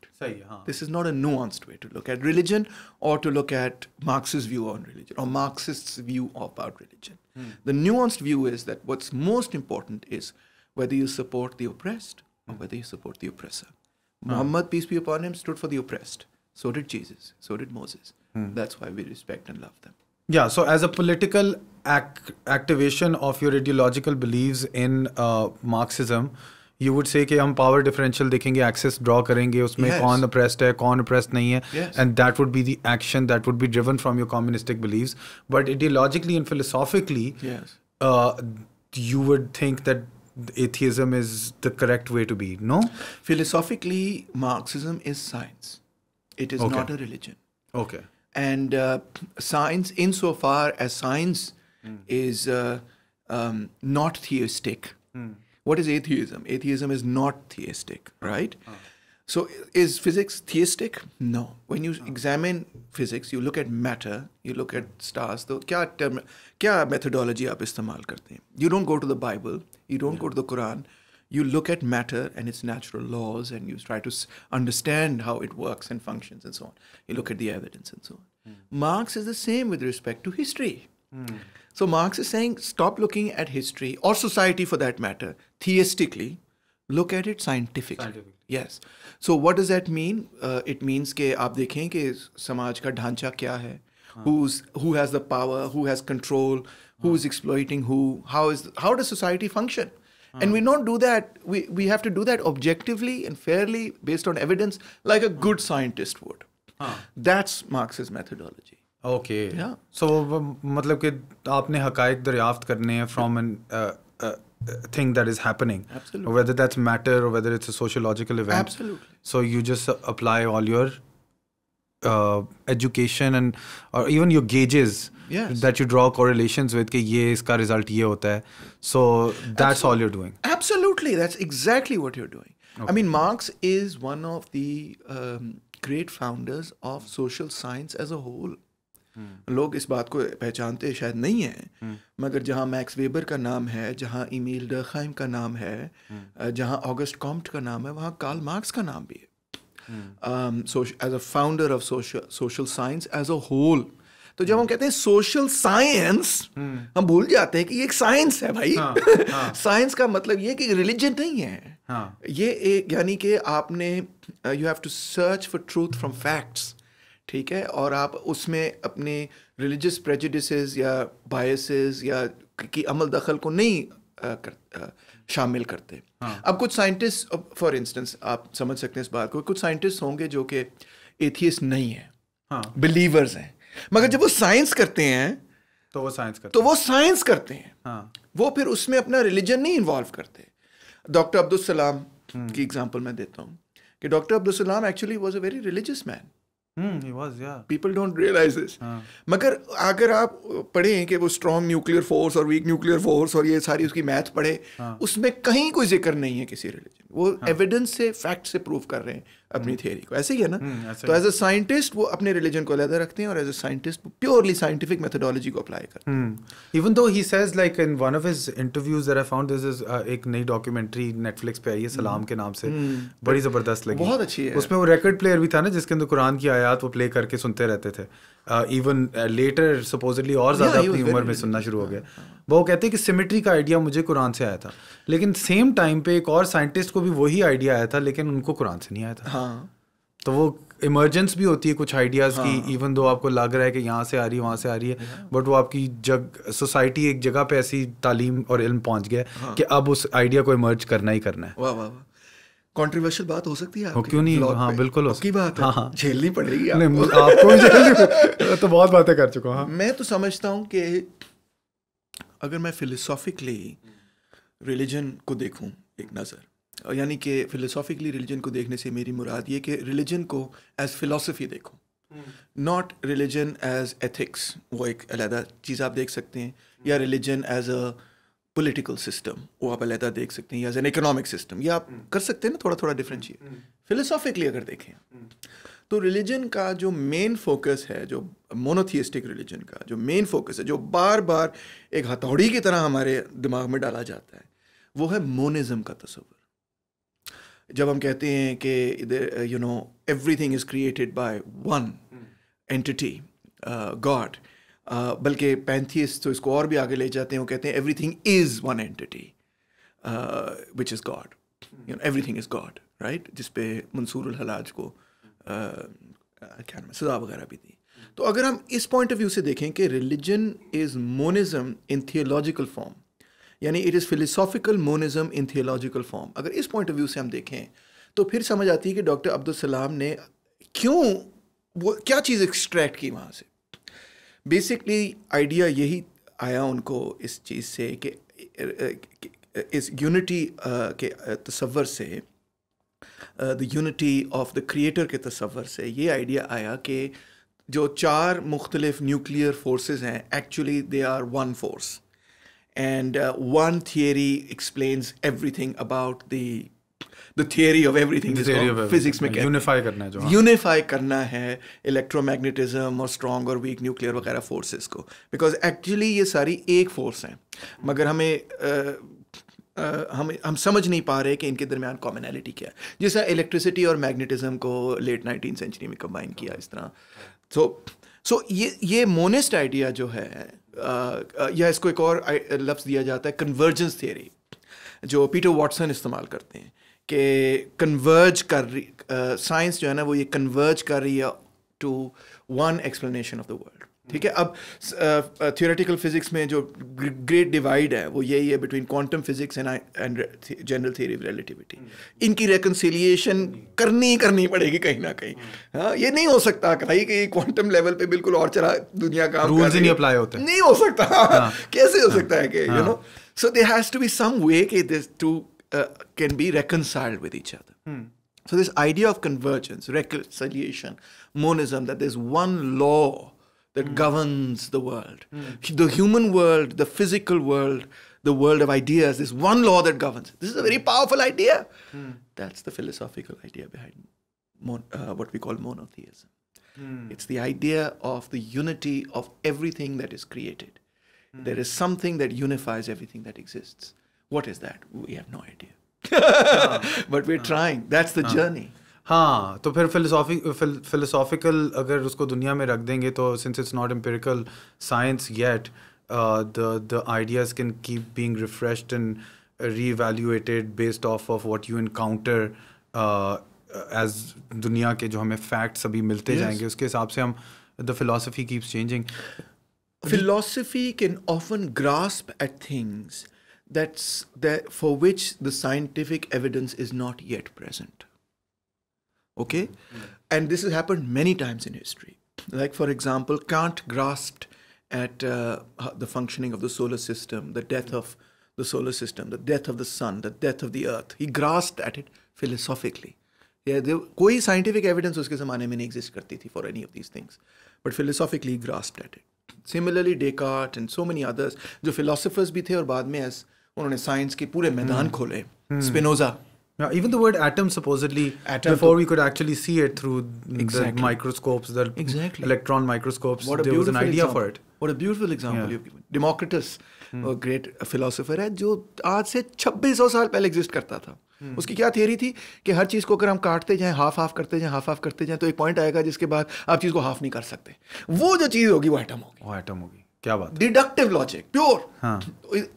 This is not a nuanced way to look at religion or to look at Marx's view on religion or Marxist's view about religion. Hmm. The nuanced view is that what's most important is whether you support the oppressed or whether you support the oppressor. Hmm. Muhammad, peace be upon him, stood for the oppressed. So did Jesus. So did Moses. Hmm. That's why we respect and love them. Yeah, so as a political act, activation of your ideological beliefs in uh, Marxism, you would say that power differential, dekhenge, access draw, karenge, usme yes. kaun oppressed, hai, kaun oppressed hai, yes. and that would be the action that would be driven from your communistic beliefs. But ideologically and philosophically, yes. Uh, you would think that atheism is the correct way to be. No? Philosophically, Marxism is science, it is okay. not a religion. Okay. And uh, science, insofar as science mm. is uh, um, not theistic, mm. what is atheism? Atheism is not theistic, right? Oh. So, is physics theistic? No. When you oh. examine physics, you look at matter, you look at stars. So, क्या term, क्या methodology आप इस्तेमाल करते हैं? You don't go to the Bible. You don't yeah. go to the Quran. You look at matter and its natural laws and you try to understand how it works and functions and so on. You look at the evidence and so on. Mm. Marx is the same with respect to history. Mm. So Marx is saying stop looking at history or society for that matter theistically. Look at it scientifically. Scientifically, Yes. So what does that mean? Uh, it means कि आप देखें कि समाज का ढांचा क्या who's who has the power, who has control, who's exploiting who how is how does society function hmm. and we don't do that we, we have to do that objectively and fairly based on evidence like a good scientist would that's marx's methodology Yeah. So, um, मतलब कि आपने हकायक दरियाफ्त करने हैं from an uh, uh, thing that is happening Absolutely. whether that's matter or whether it's a sociological event Absolutely. so you just apply all your uh, education and or even your gauges that you draw correlations with कि ये इसका result ये होता है so that's all you doing absolutely that's exactly what you are doing I mean Marx is one of the great founders of social science as a whole लोग इस बात को पहचानते शायद नहीं है hmm. मगर जहाँ मैक्स वेबर का नाम है जहाँ इमेल डाइम का नाम है hmm. जहाँ ऑगस्ट कॉम्प्ट का नाम है वहाँ कार्ल मार्क्स का नाम भी है as a founder of social social science as a whole तो जब हम कहते हैं सोशल साइंस हम भूल जाते हैं कि ये एक साइंस है भाई साइंस हाँ, हाँ। का मतलब ये कि रिलीजन नहीं है हाँ। ये एक यानी कि आपने you have to search for truth from facts ठीक है और आप उसमें अपने रिलीजियस प्रेजिडिसेस या बायसेस या की अमल दखल को नहीं आ, uh, कर, आ, uh, शामिल करते हाँ. अब कुछ साइंटिस्ट फॉर इंस्टेंस आप समझ सकते हैं इस बात को कुछ साइंटिस्ट होंगे जो कि एथियस्ट नहीं है हाँ. बिलीवर्स हैं मगर जब वो साइंस करते हैं तो वो साइंस करते तो वो साइंस करते हैं हाँ। वो फिर उसमें अपना रिलीजन नहीं इन्वॉल्व करते डॉक्टर अब्दुल सलाम की एग्जांपल मैं देता हूँ कि doctor Abdul Salam actually was a very religious man people don't realise this मगर अगर आप पढ़ें कि वो स्ट्रॉन्ग न्यूक्लियर फोर्स और वीक न्यूक्लियर फोर्स और ये सारी उसकी मैथ पढ़े हाँ. उसमें कहीं कोई जिक्र नहीं है किसी रिलीजन वो एविडेंस हाँ. से फैक्ट से प्रूव कर रहे हैं अपनी थियरी हम्म। को ऐसे ही है ना हम्म, तो एज अ साइंटिस्ट वो अपने रिलीजन को अलहदा रखते हैं और एज अ साइंटिस्ट वो प्योरली साइंटिफिक मेथोडोलॉजी को अप्लाई करते हैं even though he says like in one of his interviews that I found this is एक नई डॉक्यूमेंट्री नेटफ्लिक्स पे आई है सलाम हम्म। के नाम से बड़ी जबरदस्त लगी बहुत अच्छी है उसमें वो रिकॉर्ड प्लेयर भी था ना जिसके अंदर कुरान की आयत वो प्ले करके सुनते रहते थे इवन लेटर सपोजली और ज़्यादा अपनी उम्र में सुनना शुरू हो गया वो कहते हैं कि सिमेट्री का आइडिया मुझे कुरान से आया था लेकिन सेम टाइम पे एक और साइंटिस्ट को भी वही आइडिया आया था लेकिन उनको कुरान से नहीं आया था हाँ। तो वो इमरजेंस भी होती है कुछ आइडियाज़ हाँ। की इवन दो आपको लग रहा है कि यहाँ से आ रही है वहाँ से आ रही है बट वो आपकी जग सोसाइटी एक जगह पे ऐसी तालीम और इल्म पहुँच गया हाँ। कि अब उस आइडिया को इमर्ज करना ही करना है वाह वाह वाह कंट्रोवर्शियल बात हो सकती है क्यों नहीं हाँ बिल्कुल हो उसकी बात हाँ, हाँ. झेलनी पड़ेगी आपको तो बहुत बातें कर चुका हूँ हाँ। मैं तो समझता हूँ कि अगर मैं फिलोसॉफिकली रिलीजन को देखूँ एक नज़र यानी कि फिलोसॉफिकली रिलीजन को देखने से मेरी मुराद ये कि रिलीजन को एज फिलोसफी देखो नॉट रिलीजन एज एथिक्स वो एक अलहदा चीज़ आप देख सकते हैं या religion as a political system वो आप अलहदा देख सकते हैं एज एन इकोनॉमिक सिस्टम या आप हम्म। कर सकते हैं ना थोड़ा थोड़ा डिफरेंशिएट फिलोसॉफिकली हम्म। अगर देखें हम्म। तो रिलीजन का जो मेन फोकस है जो मोनोथियस्टिक रिलीजन का जो मेन फोकस है जो बार बार एक हथौड़ी की तरह हमारे दिमाग में डाला जाता है वो है मोनिज़म का तस्वर जब हम कहते हैं कि इधर you know everything is created by one entity God बल्कि पैंथियस तो इसको और भी आगे ले जाते हैं वो कहते हैं everything is one entity which is God everything is God right जिसपे मंसूर हलाज को क्या नाम सजा वगैरह भी दी तो अगर हम इस पॉइंट ऑफ व्यू से देखें कि religion is monism in theological form यानी it is philosophical monism in theological form अगर इस पॉइंट ऑफ व्यू से हम देखें तो फिर समझ आती है कि डॉक्टर अब्दुल सलाम ने क्यों वो क्या चीज़ एक्सट्रैक्ट की वहाँ से बेसिकली आइडिया यही आया उनको इस चीज़ से कि इस यूनिटी uh, के uh, तस्वर से the unity of the creator के तस्वर से ये आइडिया आया कि जो चार मुख्तलिफ न्यूक्लियर फोर्सेस हैं actually they are one force and one theory explains everything about the the theory of everything physics में यूनिफाई करना है जो यूनिफाई हाँ। करना है इलेक्ट्रोमैग्नेटिज्म और स्ट्रॉन्ग और वीक न्यूक्लियर वगैरह फोर्सेस को बिकॉज एक्चुअली ये सारी एक फोर्स हैं मगर हमें हम हम समझ नहीं पा रहे कि इनके दरमियान कॉमनैलिटी क्या है जैसा इलेक्ट्रिसिटी और मैग्नेटिज्म को लेट नाइनटीन सेंचुरी में कंबाइन किया इस तरह सो सो ये ये मोनेस्ट आइडिया जो है या इसको एक और लफ्ज़ दिया जाता है कन्वर्जेंस थियरी जो पीटर वाटसन इस्तेमाल करते हैं कि कन्वर्ज कर रही साइंस uh, जो है ना वो ये कन्वर्ज कर रही है to one explanation of the world ठीक है अब थियोरेटिकल uh, फिजिक्स uh, में जो ग्रेट डिवाइड है वो यही है between quantum physics and and general theory of relativity इनकी रेकनसिलिएशन करनी ही करनी पड़ेगी कहीं ना कहीं हाँ ये नहीं हो सकता कहीं कि क्वांटम लेवल पे बिल्कुल और चला दुनिया का रूल्स नहीं अप्लाई होते नहीं हो सकता हाँ। कैसे हो हाँ। सकता है कि you know so they has to be some way कि this to Uh, can be reconciled with each other. Hmm. So, this idea of convergence, reconciliation, monism, that there's one law that hmm. governs the world. Hmm. The human world, the physical world, the world of ideas, there's one law that governs. This is a very powerful idea. Hmm. That's the philosophical idea behind mon- uh, what we call monotheism. It's the idea of the unity of everything that is created. There is something that unifies everything that exists. What is that? We have no idea. But we are trying that's the journey हाँ तो फिर philosophic philosophical अगर उसको दुनिया में रख देंगे तो since it's not empirical science yet the the ideas can keep being refreshed and reevaluated based of of what you encounter as दुनिया के जो हमें फैक्ट सभी मिलते yes. जाएंगे उसके हिसाब से हम the philosophy keeps changing philosophy can often grasp at things that's that for which the scientific evidence is not yet present okay mm. and this has happened many times in history like for example kant grasped at uh, the functioning of the solar system the death of the solar system the death of the sun the death of the earth he grasped at it philosophically yeah, there, कोई scientific evidence उसके ज़माने में नहीं exist करती थी for any of these things but philosophically grasped at it similarly descartes and so many others जो philosophers भी थे उन्होंने साइंस के पूरे मैदान खोले Spinoza Now, even the word atom supposedly atom before we could actually see it through exactly. the microscopes, the exactly. electron microscopes. What there was an idea example. for it. What a beautiful example yeah. you've Democritus, hmm. a great philosopher है जो आज से 2600 साल पहले exist करता था hmm. उसकी क्या थियरी थी कि हर चीज़ को अगर हम काटते जाएं हाफ हाफ करते जाएं हाफ हाफ करते जाएं तो एक पॉइंट आएगा जिसके बाद आप चीज़ को हाफ नहीं कर सकते वो जो चीज़ होगी वो एटम होगी वो एटम होगी क्या बात डिडक्टिव लॉजिक प्योर हाँ.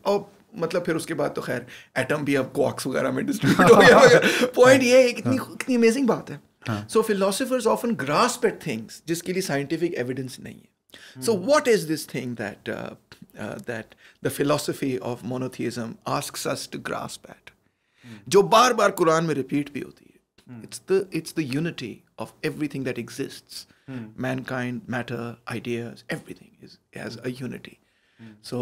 और मतलब फिर उसके बाद तो खैर एटम भी अब क्वार्क्स वगैरह में डिस्ट्रीब्यूट हो गया पॉइंट ये है कितनी कितनी अमेजिंग बात है so philosophers often grasp at things जिसके लिए साइंटिफिक एविडेंस नहीं है so what is this thing that that the philosophy of monotheism ask us to grasp at जो बार बार कुरान में रिपीट भी होती है it's the it's the unity of everything that exists mankind matter ideas everything is as a unity so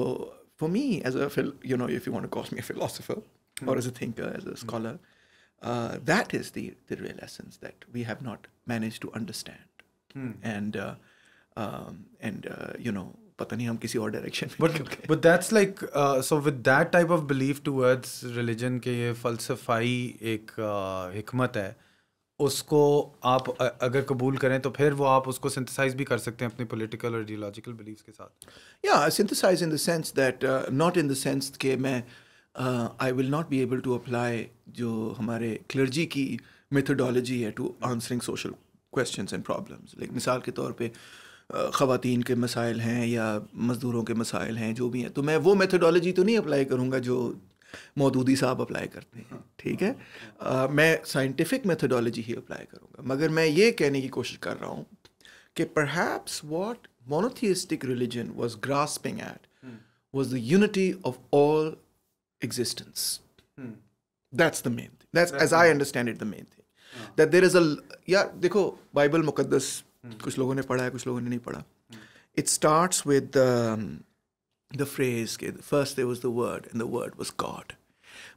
for me as a you know if you want to call me a philosopher mm. or as a thinker as a scholar mm. uh, that is the the real essence that we have not managed to understand mm. and uh, um, and uh, you know पता नहीं हम किसी और direction में But that's like like so with that type of belief towards religion के ये फलसफाई एक हिकमत uh, है उसको आप अगर कबूल करें तो फिर वो आप उसको सिंथेसाइज भी कर सकते हैं अपने पॉलिटिकल और आइडियोलॉजिकल बिलीव्स के साथ या synthesise in the sense that not in the sense के मैं I will not be able to apply जो हमारे क्लर्जी की मेथडोलॉजी है to answering social question and problems like मिसाल के तौर पर uh, ख़वान के मसाइल हैं या मज़दूरों के मसाइल हैं जो भी हैं तो मैं वो मेथोडोलॉजी तो नहीं अप्लाई करूँगा जो मौदूदी साहब अप्लाई करते हैं ठीक है आ, मैं साइंटिफिक मेथोडोलॉजी ही अप्लाई करूँगा मगर मैं ये कहने की कोशिश कर रहा हूँ कि perhaps what monotheistic religion was grasping at was the unity of all existence that's the main that's as I understand it the main thing that there is a यार देखो बाइबल मुकदस hmm. कुछ लोगों ने पढ़ा है कुछ लोगों ने नहीं पढ़ा it start with the phrase, first there was the Word, and the Word was God.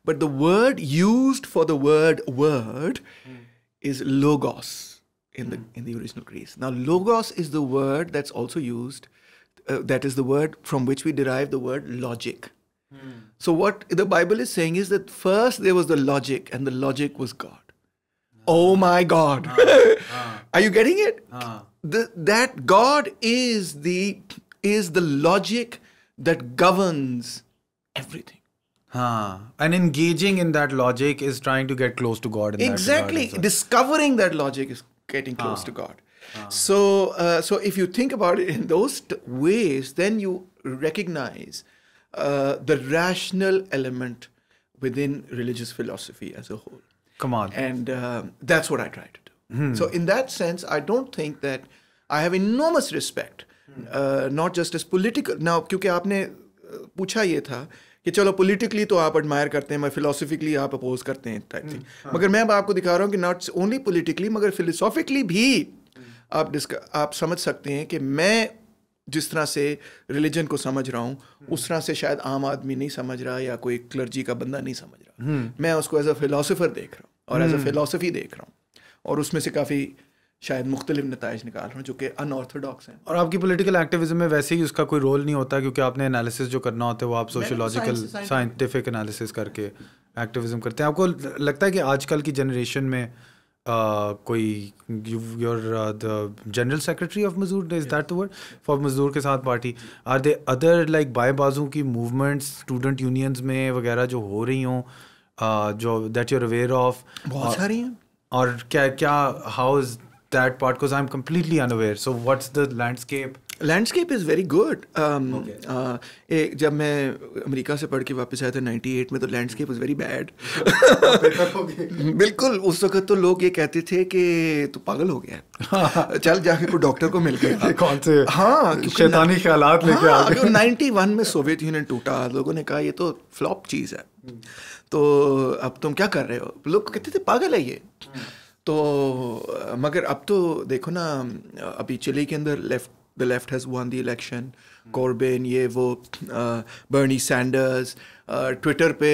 But the word used for the word word mm. is logos in the in the original Greek. Now, logos is the word that's also used. Uh, that is the word from which we derive the word logic. Mm. So, what the Bible is saying is that first there was the logic, and the logic was God. No. Oh my God! No. Ah, no. Ah. Are you getting it? Ah. The, that God is the is the logic that governs everything. Huh. And engaging in that logic is trying to get close to God. exactly. That Discovering that logic is getting close to God. So, uh, so if you think about it in those ways, then you recognize uh, the rational element within religious philosophy as a whole. Come on. And uh, that's what I try to do. Hmm. So, in that sense, I don't think that I have enormous respect not just as political ना क्योंकि आपने uh, पूछा ये था कि चलो politically तो आप एडमायर करते हैं मगर फिलोसफिकली आप अपोज करते हैं टाइप थिंग hmm, हाँ. मगर मैं अब आपको दिखा रहा हूँ कि नॉट ओनली पोलिटिकली मगर फिलोसॉफिकली भी आप डिस्क आप समझ सकते हैं कि मैं जिस तरह से रिलीजन को समझ रहा हूँ hmm. उस तरह से शायद आम आदमी नहीं समझ रहा या कोई क्लर्जी का बंदा नहीं समझ रहा hmm. मैं उसको एज अ फिलोसफर देख रहा हूँ और एज अ फिलोसफी देख रहा हूँ और उसमें से काफ़ी शायद मुख्तलिफ नतज निकाल रहा हूँ जो कि अनऑर्थोडॉक्स हैं और आपकी पोलिटिकल एक्टिविज्म में वैसे ही उसका कोई रोल नहीं होता क्योंकि आपने एनालिसिस जो करना होता है वो आप सोशोलॉजिकल साइंटिफिक एनालिसिस करके एक्टिविज्म करते हैं आपको लगता है कि आजकल की जनरेशन में Uh, कोई your the general secretary of मजदूर इज दैट वर्ड फॉर मजदूर के साथ party are they other like बाएं बाजू की मूवमेंट्स स्टूडेंट यूनियंस में वगैरह जो हो रही हों uh, जो दैट यू अवेयर ऑफ बहुत सारी हैं और क्या क्या how is that part because I'm completely unaware. So what's the landscape? Landscape is very good एक जब मैं अमेरिका से पढ़ के वापस आया था 98 में तो लैंडस्केप इज़ वेरी बैड बिल्कुल उस वक्त तो लोग ये कहते थे कि तू पागल हो गया चल जाके कोई डॉक्टर को मिल गया कौन से हाँ शैतानी ख्याल लेके आ नाइन्टी वन में सोवियत यूनियन टूटा लोगों ने कहा ये तो फ्लॉप चीज़ है हम्म। तो अब तुम क्या कर रहे हो लोग कहते थे पागल है ये हम्म। तो मगर अब तो देखो ना अभी चिली के अंदर left the left has won the election Corbyn ये वो बर्नी सैंडर्स ट्विटर पे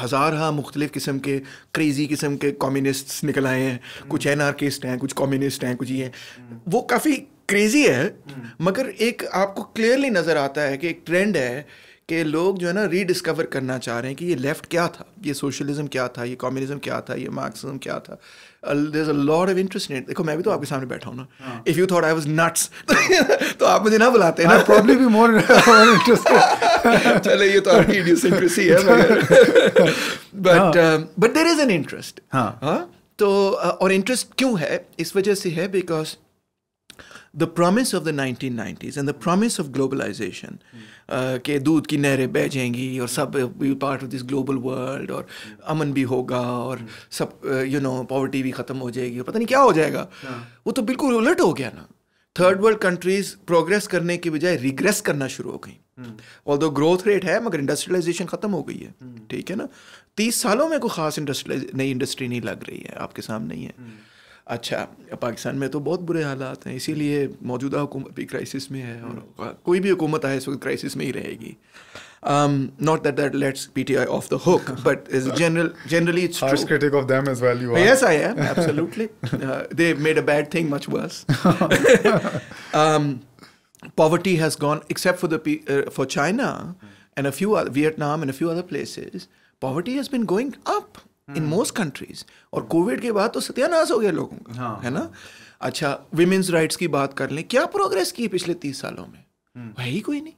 हज़ार हाँ मुख्तलिफ़ किस्म के क्रेज़ी किस्म के कम्युनिस्ट निकल आए हैं hmm. कुछ एन आर्किस्ट हैं कुछ कम्युनिस्ट हैं कुछ ये हैं hmm. वो काफ़ी क्रेज़ी है hmm. मगर एक आपको क्लियरली नज़र आता है कि एक ट्रेंड है कि लोग जो है ना रीडिस्कवर करना चाह रहे हैं कि ये लेफ़्ट क्या था ये सोशलिज़म क्या था ये कम्युनिज्म क्या था ये मार्क्सिज्म क्या था there a lot of interest in देखो मैं भी तो आपके सामने बैठा हूँ ना if you thought I was nuts तो आप मुझे ना बुलाते हैं ना प्रॉब्लम भी मोर इंटरेस्ट चले ये तो आपकी इडियोसिंक्रेसी है but but there is an interest हाँ तो uh, और इंटरेस्ट क्यों है इस वजह से है because the promise of the 1990s and the promise of globalization uh, के दूध की नहरें बह जाएंगी और सब be part of this global world और अमन भी होगा और सब यू नो पॉवर्टी भी ख़त्म हो जाएगी और पता नहीं क्या हो जाएगा हाँ। वो तो बिल्कुल उलट हो गया ना थर्ड वर्ल्ड कंट्रीज प्रोग्रेस करने के बजाय रिग्रेस करना शुरू हो गई ऑल दो ग्रोथ रेट है मगर इंडस्ट्रियलाइजेशन ख़त्म हो गई है हम्म। ठीक है ना तीस सालों में कोई ख़ास इंडस्ट्रियलाइज नई इंडस्ट्री नहीं लग रही है आपके सामने ही है हम्म। अच्छा पाकिस्तान में तो बहुत बुरे हालात हैं इसीलिए मौजूदा हुकूमत भी क्राइसिस में है और कोई भी हुकूमत आए इस वक्त क्राइसिस में ही रहेगी um, not that that lets PTI off the hook, but as general, generally it's Harsh true. critic of them as well. You are. Yes, I am absolutely. uh, they made a bad thing much worse. Um, poverty has gone, except for the uh, for China and a few other, Vietnam and a few other places. Poverty has been going up. In most countries और Covid के बाद तो सत्यानाश हो गया लोगों का हाँ, है ना अच्छा विमेन्स राइट्स की बात कर लें क्या प्रोग्रेस की पिछले तीस सालों में hmm. है ही कोई नहीं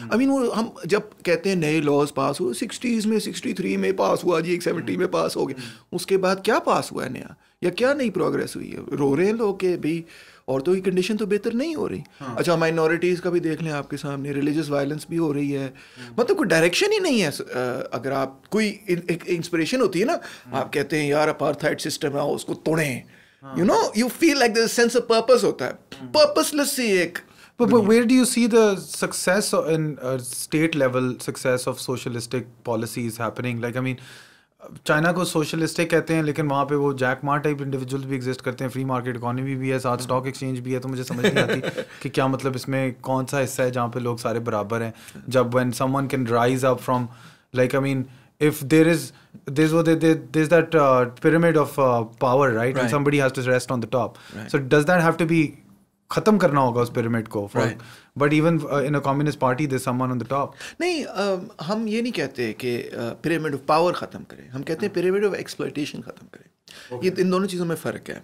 आई hmm. मीन वो हम जब कहते हैं नए लॉज पास हुए सिक्सटीज़ में सिक्सटी थ्री में पास हुआ जी एक सेवेंटी hmm. में पास हो गया उसके बाद क्या पास हुआ है नया या क्या नई प्रोग्रेस हुई है रो रहे हैं लोग के भाई औरतों की कंडीशन तो बेहतर नहीं हो रही हाँ। अच्छा माइनॉरिटीज़ का भी देख लें आपके सामने रिलीजियस वायलेंस भी हो रही है मतलब कोई डायरेक्शन ही नहीं है अगर आप कोई एक इंस्पिरेशन होती है ना हाँ। आप कहते हैं यार अपार्थाइड सिस्टम है उसको तोड़े you know you feel like this sense of purpose होता है पर्पसलेस हम्म। सी एक But, but where do you see the success in uh, state level success of socialistic policies happening? Like, I mean, China को socialistic कहते हैं लेकिन वहाँ पे वो जैक मार टाइप इंडिविजुअल भी एग्जिस्ट करते हैं फ्री मार्केट इकोनॉमी भी भी है साथ स्टॉक एक्सचेंज भी है तो मुझे समझ नहीं आती कि क्या मतलब इसमें कौन सा हिस्सा है जहाँ पे लोग सारे बराबर हैं जब when someone can rise up from like I mean if there is this वो there, there's that uh, pyramid of uh, power right? right? and somebody has to rest on the top right. so does खत्म करना होगा उस pyramid को for but even in a communist party this someone on the top नहीं uh, हम ये नहीं कहते कि पिरामिड ऑफ पावर ख़त्म करें हम कहते हैं पिरामिड ऑफ एक्सप्लाइटेशन ख़त्म करें okay. ये इन दोनों चीज़ों में फ़र्क है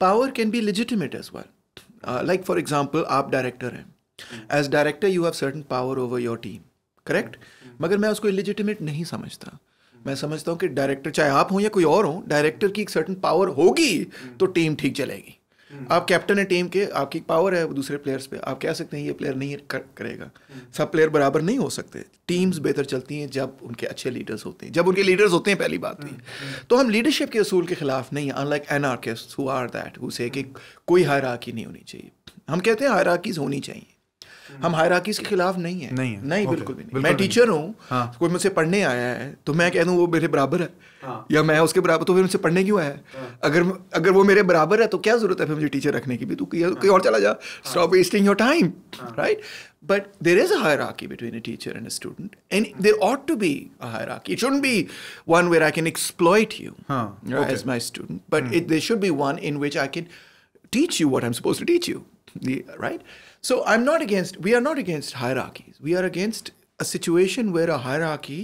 power can be legitimate as well like for example आप डायरेक्टर हैं as director you have certain power over your team correct मगर मैं उसको इलिजिटिमेट नहीं समझता मैं समझता हूँ कि डायरेक्टर चाहे आप हों या कोई और हो डायरेक्टर की एक सर्टन पावर होगी hmm. तो टीम ठीक चलेगी हम्म। आप कैप्टन है टीम के आपकी पावर है दूसरे प्लेयर्स पे आप कह सकते हैं ये प्लेयर नहीं कर, करेगा हम्म। सब प्लेयर बराबर नहीं हो सकते टीम्स बेहतर चलती हैं जब उनके अच्छे लीडर्स होते हैं जब उनके लीडर्स होते हैं पहली बात नहीं तो, हम्म, तो हम लीडरशिप के असूल के खिलाफ नहीं है unlike an are who are that who say कि कोई हायराकी नहीं होनी चाहिए हम कहते हैं हायराकीज होनी चाहिए हम हायराकीज के खिलाफ नहीं है नहीं है। नहीं बिल्कुल भी नहीं मैं टीचर हूँ हाँ। तो कोई मुझसे पढ़ने आया है तो मैं कह दूँ वो मेरे बराबर है हाँ। या मैं उसके बराबर तो फिर मुझसे पढ़ने क्यों आया है हाँ। अगर अगर वो मेरे बराबर है तो क्या जरूरत है फिर मुझे टीचर रखने की भी तू कहीं और चला जा stop wasting your time right but there is hierarchy between a teacher and student and there ought to be hierarchy it should be one where I can exploit you as my student but it there should be one in which I can teach you what I am supposed to teach you right So I'm not against, we are not against hierarchies. We are against a situation where a hierarchy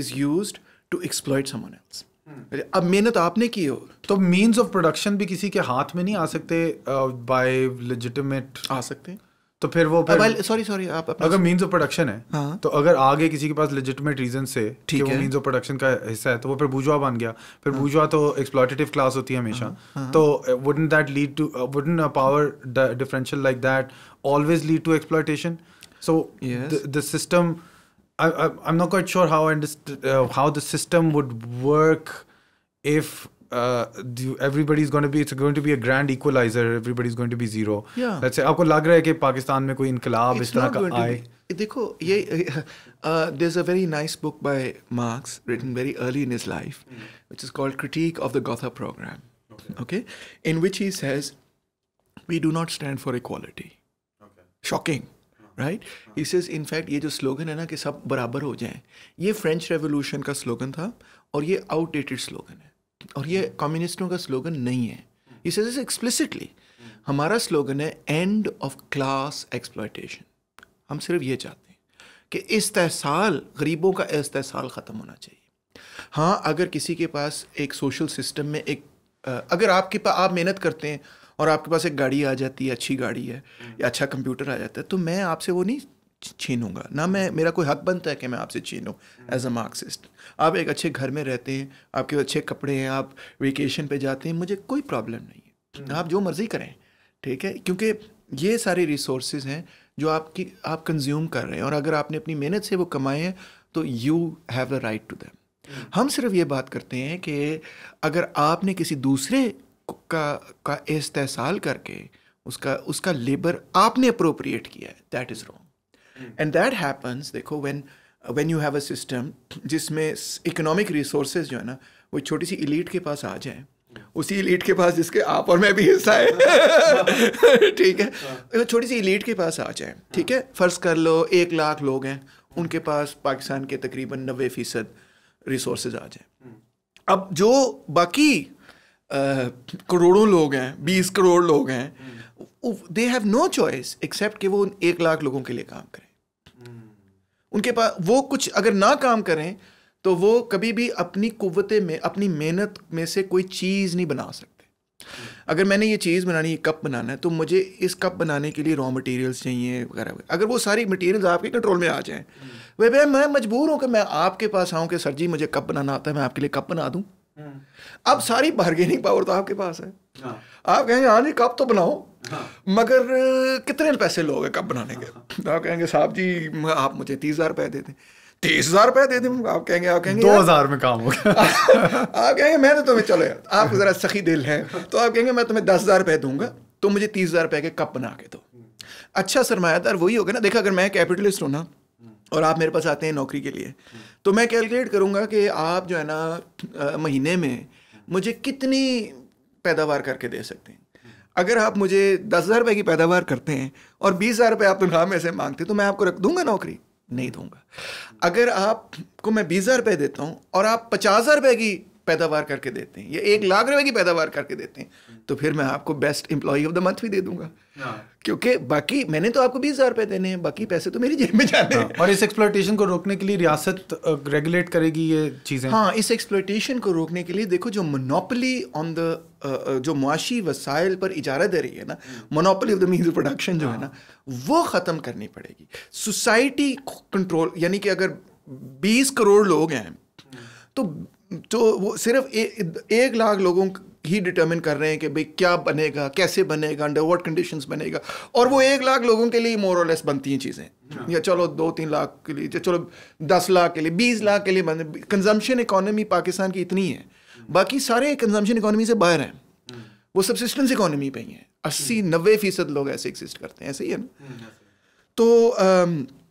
is used to exploit someone else. अब मेहनत आपने की हो तो means of production भी किसी के हाथ में नहीं आ सकते बाय लेजिटिमेट आ सकते तो फिर वो सॉरी सॉरी आप अगर मींस ऑफ प्रोडक्शन है हाँ? तो अगर आगे किसी के पास लेजिटिमेट रीजन से कि वो मींस ऑफ प्रोडक्शन का हिस्सा है तो वो फिर बूझवा बन गया फिर हाँ? बूझवा तो एक्सप्लॉटेटिव क्लास होती है हमेशा हाँ? हाँ? तो wouldn't that lead to wouldn't power differential like that always lead to exploitation. So yes. the, the system, I, am not quite sure how uh, how the system would work if uh, everybody's going to be it's going to be a grand equalizer. Everybody's going to be zero. Yeah. Let's say आपको लग रहा है कि पाकिस्तान में कोई इनकलाब इस तरह uh, there's a very nice book by Marx written very early in his life, mm. which is called Critique of the Gotha Program. Okay. okay, in which he says we do not stand for equality. Shocking right he says fact ये जो slogan है ना कि सब बराबर हो जाएं ये फ्रेंच रेवोल्यूशन का स्लोगन था और ये आउटडेटेड स्लोगन है और ये कम्युनिस्टों का स्लोगन नहीं है ही सेज एक्सप्लिसिटली हमारा स्लोगन है एंड ऑफ क्लास एक्सप्लाइटेशन हम सिर्फ ये चाहते हैं कि इस्तेसाल गरीबों का इस्तेसाल ख़त्म होना चाहिए हाँ अगर किसी के पास एक सोशल सिस्टम में एक अगर आपके पास आप मेहनत करते हैं और आपके पास एक गाड़ी आ जाती है अच्छी गाड़ी है या अच्छा कंप्यूटर आ जाता है तो मैं आपसे वो नहीं छीनूंगा ना मैं मेरा कोई हक बनता है कि मैं आपसे छीनूँ एज अ मार्क्सिस्ट आप एक अच्छे घर में रहते हैं आपके अच्छे कपड़े हैं आप वेकेशन पे जाते हैं मुझे कोई प्रॉब्लम नहीं है आप जो मर्ज़ी करें ठीक है क्योंकि ये सारे रिसोर्स हैं जो आपकी आप कंज्यूम कर रहे हैं और अगर आपने अपनी मेहनत से वो कमाए हैं तो you have the right to them हम सिर्फ ये बात करते हैं कि अगर आपने किसी दूसरे का का इस्तेसाल करके उसका उसका लेबर आपने अप्रोप्रिएट किया है that is wrong and that happens देखो when when you have a system जिसमें इकोनॉमिक रिसोर्सेज जो है ना वो छोटी सी इलीट के पास आ जाए hmm. उसी इलीट के पास जिसके आप और मैं भी हिस्सा है ठीक है hmm. छोटी सी इलीट के पास आ जाए ठीक है hmm. फ़र्ज़ कर लो एक लाख लोग हैं उनके पास पाकिस्तान के तकरीबन नबे फ़ीसद रिसोर्स आ जाए अब जो बाकी करोड़ों लोग हैं बीस करोड़ लोग हैं they have no choice except कि वो उन एक लाख लोगों के लिए काम करें हम्म। उनके पास वो कुछ अगर ना काम करें तो वो कभी भी अपनी कुवते में अपनी मेहनत में से कोई चीज़ नहीं बना सकते हम्म। अगर मैंने ये चीज़ बनानी है कप बनाना है तो मुझे इस कप बनाने के लिए रॉ मटेरियल्स चाहिए वगैरह वगैरह अगर वो सारी मटेरियल्स आपके कंट्रोल में आ जाएं हम्म। वह मैं मजबूर हूँ कि मैं आपके पास आऊँ कि सर जी मुझे कप बनाना आता है मैं आपके लिए कप बना दूँ हम्म। अब सारी बार्गेनिंग पावर तो आपके पास है हाँ। आप कहेंगे हाँ जी कप तो बनाओ हाँ। मगर कितने पैसे लोगे कप बनाने के हाँ, आप कहेंगे साहब जी आप मुझे तीस हजार रुपए दे दें तीस हजार रुपए दे दें आप कहेंगे आप कहेंगे दो हजार में काम होगा आप कहेंगे मैं तो तुम्हें चलो यार आप जरा सखी दिल है तो आप कहेंगे मैं तुम्हें दस हजार रुपए दूंगा तो मुझे तीस हजार रुपए के कप बना के दो हम्म। अच्छा सरमायादार वही होगा ना देखा अगर मैं कैपिटलिस्ट हूँ ना और आप मेरे पास आते हैं नौकरी के लिए तो मैं कैलकुलेट करूँगा कि आप जो है ना महीने में मुझे कितनी पैदावार करके दे सकते हैं अगर आप मुझे दस हज़ार रुपये की पैदावार करते हैं और बीस हज़ार रुपये आप तनख्वाह में ऐसे मांगते हैं तो मैं आपको रख दूंगा नौकरी नहीं दूंगा अगर आपको मैं बीस हज़ार रुपये देता हूँ और आप पचास हज़ार रुपये की पैदावार करके देते हैं या एक लाख रुपए की पैदावार करके देते हैं तो फिर मैं आपको best employee of the month भी दे दूंगा हाँ। क्योंकि बाकी मैंने तो आपको बीस हज़ार रुपए देने हैं बाकी पैसे तो मेरी जेब में जाने हैं हाँ, और इस एक्सप्लोटेशन को रोकने के लिए रियासत रेगुलेट करेगी ये चीज़ें हाँ इस एक्सप्लोटेशन को रोकने के लिए देखो जो मोनोपली ऑन द जो मुआशी वसाइल पर इजारा दे रही है ना monopoly of the means production जो है ना हाँ। वो ख़त्म करनी पड़ेगी सोसाइटी कंट्रोल यानी कि अगर बीस करोड़ लोग हैं हम्म। तो तो वो सिर्फ ए, एक लाख लोगों ही डिटर्मिन कर रहे हैं कि भाई क्या बनेगा कैसे बनेगा अंडर वट कंडीशन बनेगा और वो एक लाख लोगों के लिए मोर और लेस बनती हैं चीज़ें हाँ। या चलो दो तीन लाख के लिए चलो दस लाख के लिए बीस लाख के लिए बन कंजम्पशन इकोनॉमी पाकिस्तान की इतनी है बाकी सारे कंजम्पशन इकोनॉमी से बाहर हैं हम्म। वो सबसिस्टेंस इकोनॉमी पर ही हैं अस्सी हम्म। नब्बे फीसद लोग ऐसे एग्जिस्ट करते हैं ऐसे ही है ना हम्म, तो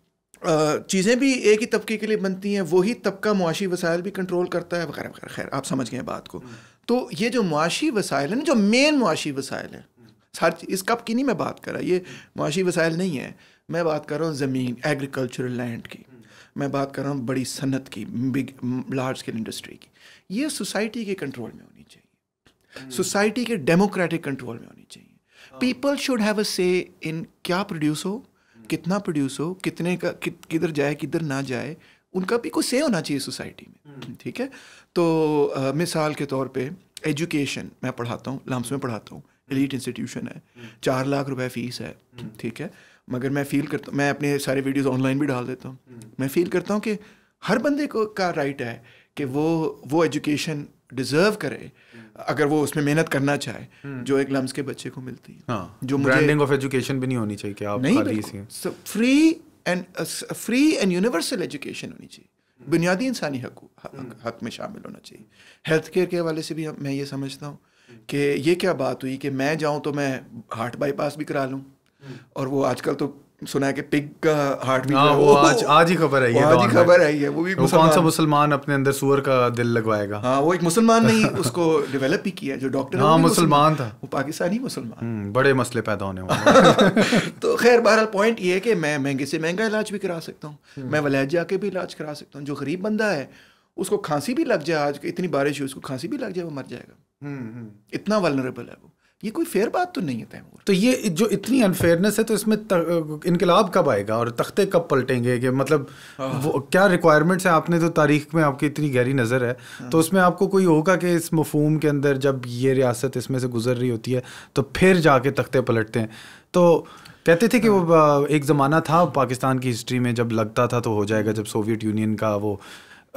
चीज़ें भी एक ही तबके के लिए बनती हैं वही तबका मुआशी वसायल भी कंट्रोल करता है वगैरह वगैरह खैर आप समझ गए बात को हम्म। तो ये जो मुआशी वसायल हैं जो मेन मुआशी वसायल हैं हर इस कप की नहीं मैं बात कर रहा ये मुआशी वसायल नहीं है मैं बात कर रहा हूँ ज़मीन एग्रीकल्चरल लैंड की हम्म। मैं बात कर रहा हूँ बड़ी सनत की बिग लार्ज स्केल इंडस्ट्री की ये सोसाइटी के कंट्रोल में होनी चाहिए सोसाइटी हम्म। के डेमोक्रेटिक कंट्रोल में होनी चाहिए पीपल शुड हैव अ से इन क्या प्रोड्यूस हो कितना प्रोड्यूस हो कितने का कि, किधर जाए किधर ना जाए उनका भी कुछ से होना चाहिए सोसाइटी में हम्म। ठीक है तो आ, मिसाल के तौर पे एजुकेशन मैं पढ़ाता हूँ लाम्स में पढ़ाता हूँ एलिट हम्म। इंस्टीट्यूशन है हम्म। चार लाख रुपए फीस है ठीक है मगर मैं फील करता मैं अपने सारे वीडियोस ऑनलाइन भी डाल देता हूँ मैं फील करता हूँ कि हर बंदे को का राइट है कि वो वो एजुकेशन डिजर्व करे hmm. अगर वो उसमें मेहनत करना चाहे hmm. जो एक लम्स के बच्चे को मिलती है हाँ, जो ब्रांडिंग ऑफ एजुकेशन भी नहीं होनी चाहिए कि आप नहीं free and free and universal education होनी चाहिए hmm. बुनियादी इंसानी हक हक में शामिल होना चाहिए हेल्थ केयर के हवाले से भी मैं ये समझता हूँ कि ये क्या बात हुई कि मैं जाऊँ तो मैं हार्ट बाईपास भी करा लूँ और वो आजकल तो सुना है कि पिग का हार्ट वो, आज आज ही खबर आई है आज ही खबर आई है वो भी कौन सा मुसलमान अपने अंदर सुअर का दिल लगवाएगा हाँ वो एक मुसलमान नहीं उसको डेवलप ही किया जो डॉक्टर हाँ मुसलमान था वो पाकिस्तानी मुसलमान हम्म, बड़े मसले पैदा होने वाले तो खैर बहरहाल पॉइंट ये है कि मैं महंगे से महंगा इलाज भी करा सकता हूँ हम्म। मैं वलैद जाके भी इलाज करा सकता हूँ जो गरीब बंदा है उसको खांसी भी लग जाए आज इतनी बारिश हुई उसको खांसी भी लग जाए वो मर जाएगा हम्म, इतना वालनरेबल है वो ये कोई फेयर बात तो नहीं है तैमूर तो ये जो इतनी अनफेयरनेस है तो इसमें इनकलाब कब आएगा और तख्ते कब पलटेंगे कि मतलब हाँ। वो क्या रिक्वायरमेंट्स हैं आपने तो तारीख में आपकी इतनी गहरी नज़र है हाँ। तो उसमें आपको कोई होगा कि इस मफहम के अंदर जब ये रियासत इसमें से गुजर रही होती है तो फिर जाके तख्ते पलटते हैं तो कहते थे कि वो हाँ। एक ज़माना था पाकिस्तान की हिस्ट्री में जब लगता था तो हो जाएगा जब सोवियत यूनियन का वो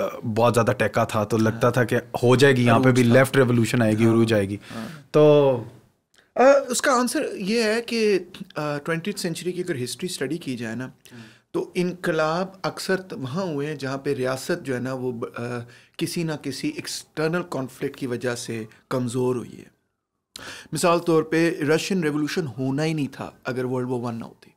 बहुत ज़्यादा टेका था तो लगता था कि हो जाएगी यहाँ पे भी लेफ़्ट रेवोल्यूशन आएगी उरूज आएगी तो उसका आंसर ये है कि ट्वेंटी सेंचुरी की अगर हिस्ट्री स्टडी की जाए ना हम्म। तो इनकलाब अक्सर वहाँ हुए हैं जहाँ पे रियासत जो है ना वो आ, किसी ना किसी एक्सटर्नल कॉन्फ्लिक्ट की वजह से कमज़ोर हुई है मिसाल तौर पे रशियन रेवोल्यूशन होना ही नहीं था अगर वर्ल्ड वॉर वन ना होती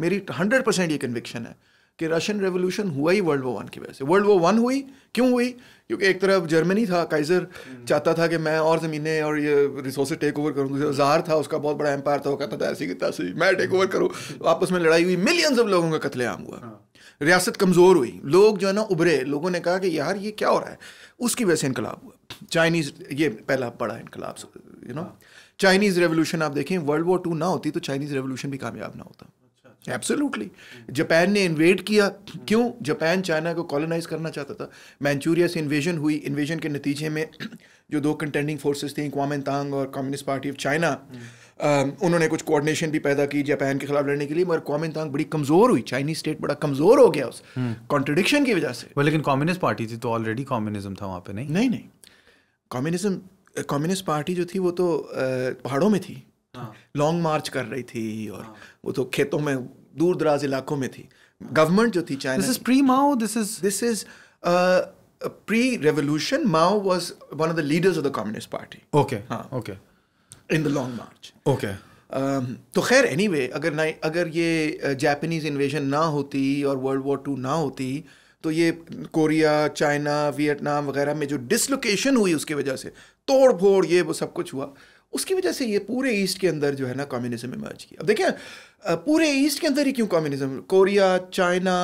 मेरी हंड्रेड परसेंट ये कन्विक्शन है कि रशियन रेवोल्यूशन हुआ ही वर्ल्ड वो वन की वजह से वर्ल्ड वो वन हुई क्यों हुई क्योंकि एक तरफ जर्मनी था काइजर हम्म। चाहता था कि मैं और ज़मीनें और ये रिसोर्स टेक ओवर करूँ दूसरा जार था उसका बहुत बड़ा एम्पायर था वो कहता था ऐसी तैसी मैं टेक ओवर करूँ आपस में लड़ाई हुई मिलियंस ऑफ लोगों का कतलेआम हुआ हाँ। रियासत कमज़ोर हुई लोग जो है ना उभरे लोगों ने कहा कि यार ये क्या हो रहा है उसकी वजह से इनकलाब हुआ चाइनीज़ ये पहला बड़ा इनकलाब यू नो चाइनीज़ रेवोल्यूशन आप देखें वर्ल्ड वॉर टू ना होती तो चाइनीज़ रेवोल्यूशन भी कामयाब ना होता एब्सोल्युटली जापान ने इन्वेड किया क्यों जापान चाइना को कॉलोनाइज करना चाहता था मैंचूरिया से इन्वेजन हुई इन्वेजन के नतीजे में जो दो कंटेंडिंग फोर्सेस थी तांग और कम्युनिस्ट पार्टी ऑफ चाइना उन्होंने कुछ कोऑर्डिनेशन भी पैदा की जापान के खिलाफ लड़ने के लिए मगर तांग बड़ी कमजोर हुई चाइनीज स्टेट बड़ा कमजोर हो गया उस कॉन्ट्रडिक्शन हम्म। की वजह से लेकिन कम्युनिस्ट पार्टी थी तो ऑलरेडी कॉम्युनिज्म था वहाँ पे नहीं नहीं नहीं कम्युनिज्म कम्युनिस्ट पार्टी जो थी वो तो पहाड़ों में थी लॉन्ग हाँ। मार्च कर रही थी और हाँ। वो तो खेतों में दूर दराज इलाकों में थी गवर्नमेंट हाँ। जो थी China this is pre Mao this is this is pre revolution Mao was one of the leaders of the communist party okay हाँ okay in the long march okay तो खैर एनी वे अगर ना अगर ये जापानीज़ uh, इन्वेजन ना होती और वर्ल्ड वॉर टू ना होती तो ये कोरिया चाइना वियतनाम वगैरह में जो डिसलोकेशन हुई उसकी वजह से तोड़ फोड़ ये वो सब कुछ हुआ उसकी वजह से ये पूरे ईस्ट के अंदर जो है ना कम्युनिज्म इमर्ज किया अब देखिए पूरे ईस्ट के अंदर ही क्यों communism Korea China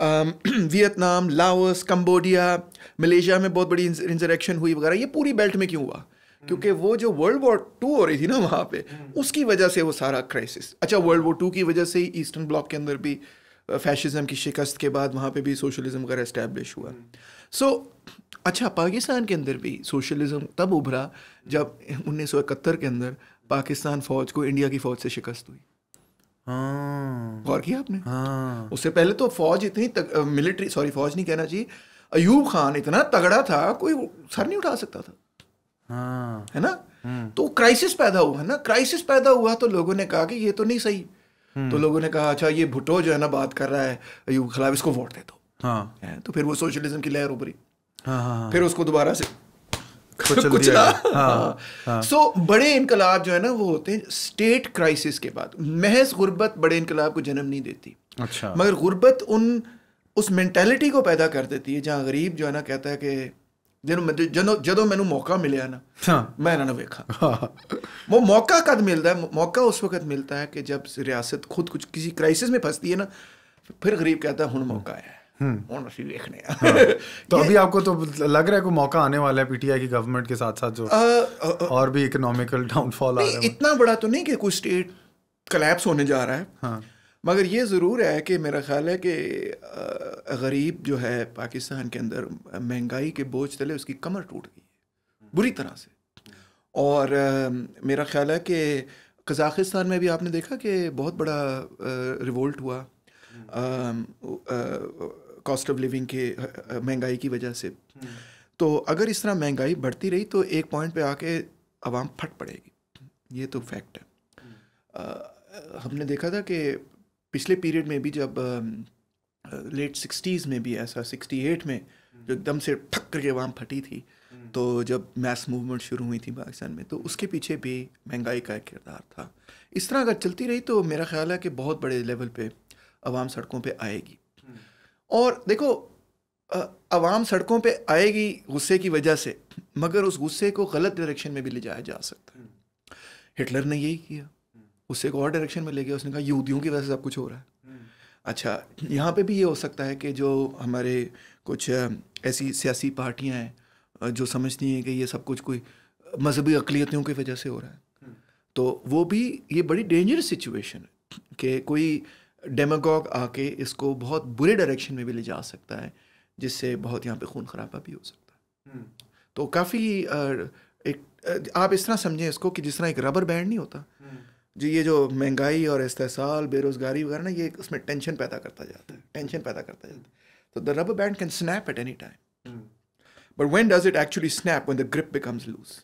Vietnam Laos Cambodia Malaysia में बहुत बड़ी इंजरेक्शन हुई वगैरह ये पूरी बेल्ट में क्यों हुआ हम्म। क्योंकि वो जो वर्ल्ड वॉर टू हो रही थी ना वहाँ पे हम्म। उसकी वजह से वो सारा क्राइसिस अच्छा वर्ल्ड वॉर टू की वजह से ही ईस्टर्न ब्लॉक के अंदर भी फैशिज्म की शिकस्त के बाद वहाँ पे भी सोशलिज्म वगैरह इस्टेब्लिश हुआ सो हम्म। so, अच्छा पाकिस्तान के अंदर भी सोशलिज़्म तब उभरा जब उन्नीस के अंदर पाकिस्तान फ़ौज को इंडिया की फ़ौज से शिकस्त हुई हाँ। गौर किया आपने हाँ। उससे पहले तो फ़ौज इतनी तक, मिलिट्री सॉरी फ़ौज नहीं कहना चाहिए अयूब खान इतना तगड़ा था कोई सर नहीं उठा सकता था हाँ। है ना हम्म। तो क्राइसिस पैदा हुआ ना क्राइसिस पैदा हुआ तो लोगों ने कहा कि ये तो नहीं सही हम्म। तो लोगों ने कहा अच्छा ये भुटो जो है ना बात कर रहा है अयूब खिलाफ इसको वोट दे दो हाँ तो फिर वो सोशलिज्म की लहर उभरी हाँ, हाँ, हाँ। फिर उसको दोबारा से कुचला सो बड़े इनकलाब जो है ना वो होते हैं स्टेट क्राइसिस के बाद महज गुर्बत बड़े इनकलाब को जन्म नहीं देती अच्छा मगर गुर्बत उन उस मैंटेलिटी को पैदा कर देती है जहाँ गरीब जो है ना कहता है कि ਜਿਹਨੂੰ मौका ਜਦੋਂ ना हाँ। मैं ना ਮੈਂ ਇਹਨਾਂ ਨੂੰ ਵੇਖਾਂ ਉਹ ਮੌਕਾ ਕਦ ਮਿਲਦਾ ਹੈ ਮੌਕਾ ਉਸ ਵਕਤ ਮਿਲਦਾ ਹੈ ਕਿ ਜਦ ਰਿਆਸਤ ਖੁਦ ਕੁਝ ਕਿਸੇ ਕ੍ਰਾਈਸਿਸ ਮੇ ਫਸਦੀ ਹੈ ਨਾ ਫਿਰ ਗਰੀਬ ਕਹਤਾ ਹੁਣ ਮੌਕਾ ਆਇਆ Hmm. देखने हाँ। तो अभी आपको तो लग रहा है कोई मौका आने वाला है पीटीआई की गवर्नमेंट के साथ साथ जो आ, आ, आ, और भी इकोनॉमिकल डाउनफॉल आ रहा है इतना बड़ा तो नहीं कि कोई स्टेट कलेप्स होने जा रहा है हाँ मगर ये ज़रूर है कि मेरा ख्याल है कि गरीब जो है पाकिस्तान के अंदर महंगाई के बोझ तले उसकी कमर टूट गई है बुरी तरह से और मेरा ख्याल है कि कज़ाकिस्तान में भी आपने देखा कि बहुत बड़ा रिवोल्ट हुआ कॉस्ट ऑफ लिविंग के महंगाई की वजह से हम्म। तो अगर इस तरह महंगाई बढ़ती रही तो एक पॉइंट पे आके आवाम फट पड़ेगी ये तो फैक्ट है आ, हम्म। हमने देखा था कि पिछले पीरियड में भी जब लेट सिक्सटीज़ में भी ऐसा सिक्सटी एट में हम्म। जो एकदम से ठक करके आवाम फटी थी तो जब मैस मूवमेंट शुरू हुई थी पाकिस्तान में तो उसके पीछे भी महंगाई का किरदार था इस तरह अगर चलती रही तो मेरा ख्याल है कि बहुत बड़े लेवल पे आवाम सड़कों पे आएगी और देखो आवाम सड़कों पे आएगी गुस्से की वजह से मगर उस गुस्से को गलत डायरेक्शन में भी ले जाया जा सकता है हिटलर ने यही किया गुस्से को और डायरेक्शन में ले गया उसने कहा यहूदियों की वजह से सब कुछ हो रहा है अच्छा यहाँ पे भी ये हो सकता है कि जो हमारे कुछ ऐसी सियासी पार्टियाँ हैं जो समझती हैं कि ये सब कुछ कोई मजहबी अकलीतियों की वजह से हो रहा है तो वो भी ये बड़ी डेंजरस सिचुएशन है कि कोई डेमोगॉग आके इसको बहुत बुरे डायरेक्शन में भी ले जा सकता है जिससे बहुत यहाँ पे खून खराबा भी हो सकता है हम्म। तो काफ़ी एक आप इस तरह समझें इसको कि जिस तरह एक रबर बैंड नहीं होता हम्म। जो ये जो महंगाई और इस्तेसाल बेरोज़गारी वगैरह ना ये उसमें टेंशन पैदा करता जाता है टेंशन पैदा करता जाता है तो the rubber band can snap at any time but when does it actually snap when the grip becomes loose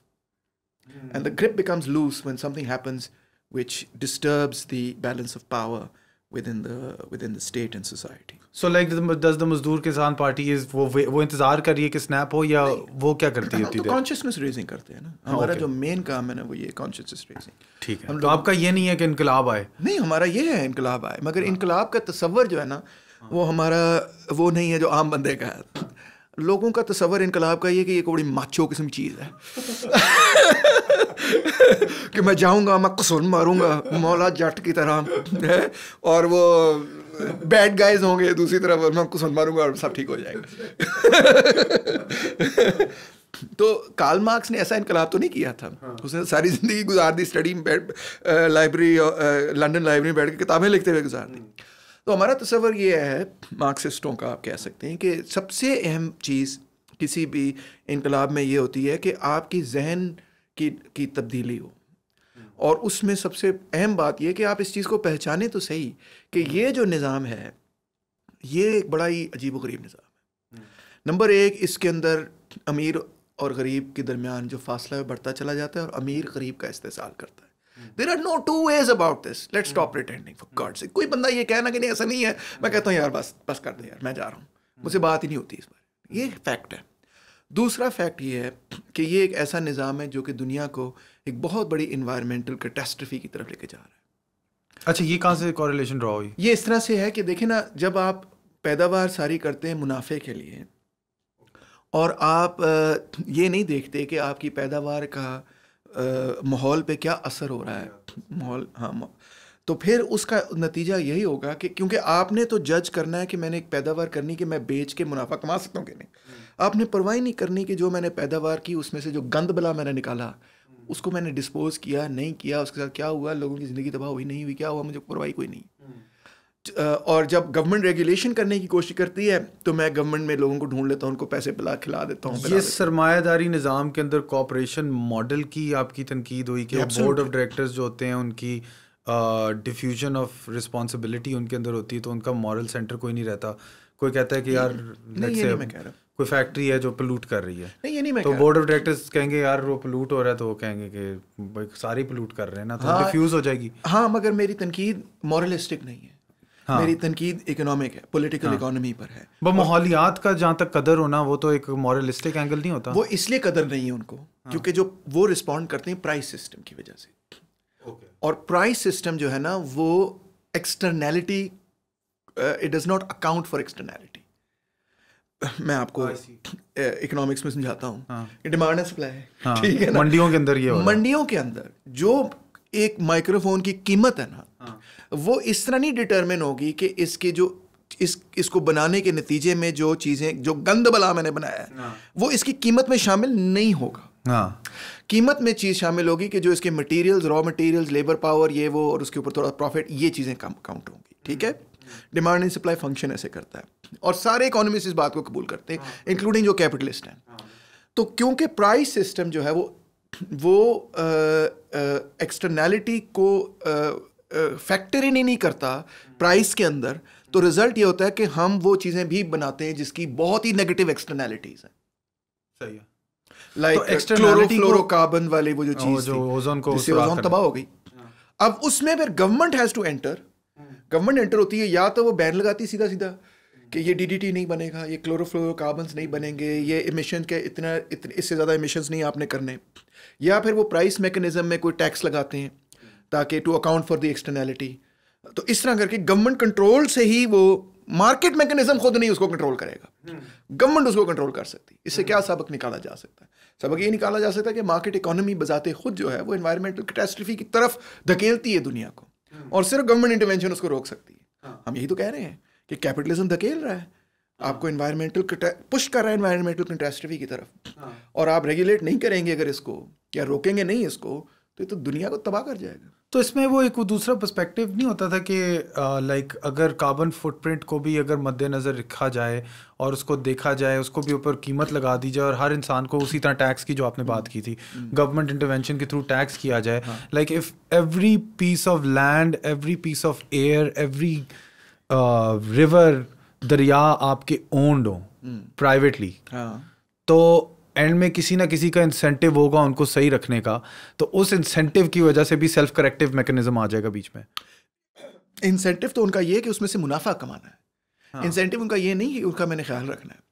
and the grip becomes loose when something happens which disturbs the balance of power within the within the state and society. So like does the मजदूर किसान party is वो वो इंतजार कर रही है कि snap हो या वो क्या करती होती है? तो consciousness raising करते हैं ना हमारा जो main काम है ना वो ये consciousness raising. ठीक है. तो आपका ये नहीं है कि इनकलाब आए? नहीं हमारा ये है इनकलाब आए मगर हाँ। इनकलाब का तस्वर जो है ना वो हमारा वो नहीं है जो आम बंदे का है लोगों का तस्वर इनकलाब का ये कि ये बड़ी माचो किस्म चीज़ है कि मैं जाऊंगा मैं कसून मारूंगा मौला जट की तरह है और वो बैड गाइज होंगे दूसरी तरफ और मैं कसून मारूंगा और सब ठीक हो जाएगा तो कार्ल मार्क्स ने ऐसा इनकलाब तो नहीं किया था हाँ। उसने सारी ज़िंदगी गुजार दी स्टडी में बैठ लाइब्रेरी लंदन लाइब्रेरी में बैठ के किताबें लिखते हुए गुजार दी हम्म। तो हमारा तस्वर यह है मार्क्सिस्टों का आप कह सकते हैं कि सबसे अहम चीज़ किसी भी इनकलाब में ये होती है कि आपकी जहन की की तब्दीली हो और उसमें सबसे अहम बात यह कि आप इस चीज़ को पहचाने तो सही कि ये जो निज़ाम है ये एक बड़ा ही अजीब गरीब निज़ाम है नंबर एक इसके अंदर अमीर और गरीब के दरमियान जो फासला है बढ़ता चला जाता है और अमीर गरीब का इस्तेसाल करता है there are no two ways about this let stop pretending for god से कोई बंदा ये कहना कि नहीं ऐसा नहीं है मैं कहता हूँ यार बस बस कर दे यार मैं जा रहा हूँ मुझसे बात ही नहीं होती इस बार ये फैक्ट है दूसरा फैक्ट ये है कि ये एक ऐसा निज़ाम है जो कि दुनिया को एक बहुत बड़ी इन्वायरमेंटल कैटेस्ट्रफी की तरफ लेके जा रहा है अच्छा ये कहाँ से कॉरिलेशन ड्रॉ हुई ये इस तरह से है कि देखें ना जब आप पैदावार सारी करते हैं मुनाफे के लिए और आप ये नहीं देखते कि आपकी पैदावार का माहौल पे क्या असर हो रहा है माहौल हाँ तो फिर उसका नतीजा यही होगा कि क्योंकि आपने तो जज करना है कि मैंने एक पैदावार करनी कि मैं बेच के मुनाफा कमा सकता हूँ कि नहीं आपने परवाही नहीं करनी कि जो मैंने पैदावार की उसमें से जो गंद बला मैंने निकाला उसको मैंने डिस्पोज किया नहीं किया उसके साथ क्या हुआ लोगों की ज़िंदगी तबाह हुई नहीं हुई क्या हुआ मुझे परवाही कोई नहीं और जब गवर्नमेंट रेगुलेशन करने की कोशिश करती है तो मैं गवर्नमेंट में लोगों को ढूंढ लेता हूँ उनको पैसे पिला खिला देता हूँ ये सरमायादारी निज़ाम के अंदर कॉपरेशन मॉडल की आपकी तनकीद हुई कि बोर्ड ऑफ डायरेक्टर्स जो होते हैं उनकी डिफ्यूजन ऑफ रिस्पॉन्सिबिलिटी उनके अंदर होती है तो उनका मॉरल सेंटर कोई नहीं रहता कोई कहता है कि यार कोई फैक्ट्री है जो पलूट कर रही है नहीं ये नहीं मैं तो बोर्ड ऑफ डायरेक्टर्स कहेंगे यार वो पलूट हो रहा है तो वो कहेंगे कि सारी पलूट कर रहे हैं ना तो डिफ्यूज हाँ। हो जाएगी हाँ मगर मेरी तनकीद मॉरलिस्टिक नहीं है हाँ। मेरी तनकीद इकोनॉमिक है पोलिटिकल इकोनॉमी हाँ। पर है वो माहौलियात का जहाँ तक कदर होना वो तो एक मॉरलिस्टिक एंगल नहीं होता वो इसलिए कदर नहीं है उनको हाँ। क्योंकि जो वो रिस्पॉन्ड करते हैं प्राइस सिस्टम की वजह से और प्राइस सिस्टम जो है ना वो externality it does not account for externality मैं आपको इकोनॉमिक्स uh, में समझाता हूँ डिमांड एंड सप्लाई है हाँ। है मंडियों के अंदर ये मंडियों के अंदर जो एक माइक्रोफोन की कीमत है ना हाँ। वो इस तरह नहीं डिटर्मिन होगी कि इसकी जो इस इसको बनाने के नतीजे में जो चीज़ें जो गंद बला मैंने बनाया है हाँ। वो इसकी कीमत में शामिल नहीं होगा हाँ कीमत में चीज़ शामिल होगी कि जो इसके materials raw materials labour power ये वो और उसके ऊपर थोड़ा प्रॉफिट ये चीज़ें कम काउंट होंगी ठीक है डिमांड एंड सप्लाई फंक्शन ऐसे करता है और सारे इकोनॉमिस्ट इस बात को कबूल करते हैं इंक्लूडिंग हाँ। जो कैपिटलिस्ट हैं हाँ। तो क्योंकि प्राइस सिस्टम जो है वो वो एक्सटर्नैलिटी को फैक्टर ही नहीं, करता प्राइस के अंदर तो रिजल्ट ये होता है कि हम वो चीज़ें भी बनाते हैं जिसकी बहुत ही नेगेटिव एक्सटर्नैलिटीज़ हैं सही है लाइक तो uh, क्लोरोफ्लोरोकार्बन वाले वो जो चीज़ जो ओजोन को जिससे ओजोन तबाह हो गई अब उसमें फिर government has to enter government enter होती है या तो वो बैन लगाती सीधा सीधा कि ये डीडीटी नहीं बनेगा ये क्लोरोफ्लोरोकार्बन्स नहीं बनेंगे ये इमिशन के इतना इतने इससे ज़्यादा इमिशंस नहीं आपने करने या फिर वो प्राइस मेकनिज़म में कोई टैक्स लगाते हैं ताकि to account for the externality तो इस तरह करके गवर्नमेंट कंट्रोल से ही वो मार्केट मैकेनिज्म खुद नहीं उसको कंट्रोल करेगा गवर्नमेंट हम्म। उसको कंट्रोल कर सकती इससे क्या सबक निकाला जा सकता है सबक ये निकाला जा सकता है कि मार्केट इकोनॉमी बजाते खुद जो है वो इन्वायरमेंटल कैटेस्ट्रफी की तरफ धकेलती है दुनिया को हम्म। और सिर्फ गवर्नमेंट इंटरवेंशन उसको रोक सकती है हाँ। हम यही तो कह रहे हैं कि कैपिटलिज्म धकेल रहा है हाँ। आपको इन्वायरमेंटल पुश कर रहा है इन्वायरमेंटल कैटेस्ट्रफी की तरफ हाँ। और आप रेगुलेट नहीं करेंगे अगर इसको या रोकेंगे नहीं इसको तो ये तो दुनिया को तबाह कर जाएगा तो इसमें वो एक वो दूसरा पर्सपेक्टिव नहीं होता था कि लाइक अगर कार्बन फुटप्रिंट को भी अगर मद्देनज़र रखा जाए और उसको देखा जाए उसको भी ऊपर कीमत लगा दी जाए और हर इंसान को उसी तरह टैक्स की जो आपने हम्म। बात की थी गवर्नमेंट हम्म। इंटरवेंशन के थ्रू टैक्स किया जाए like if every piece of land every piece of air every river दरिया आपके ओन्ड हो प्राइवेटली हम्म। हाँ। तो एंड में किसी ना किसी का इंसेंटिव होगा उनको सही रखने का तो उस इंसेंटिव की वजह से भी सेल्फ करेक्टिव मैकेनिज्म आ जाएगा बीच में इंसेंटिव तो उनका ये है कि उसमें से मुनाफा कमाना है इंसेंटिव हाँ। उनका ये नहीं कि उनका मैंने ख्याल रखना है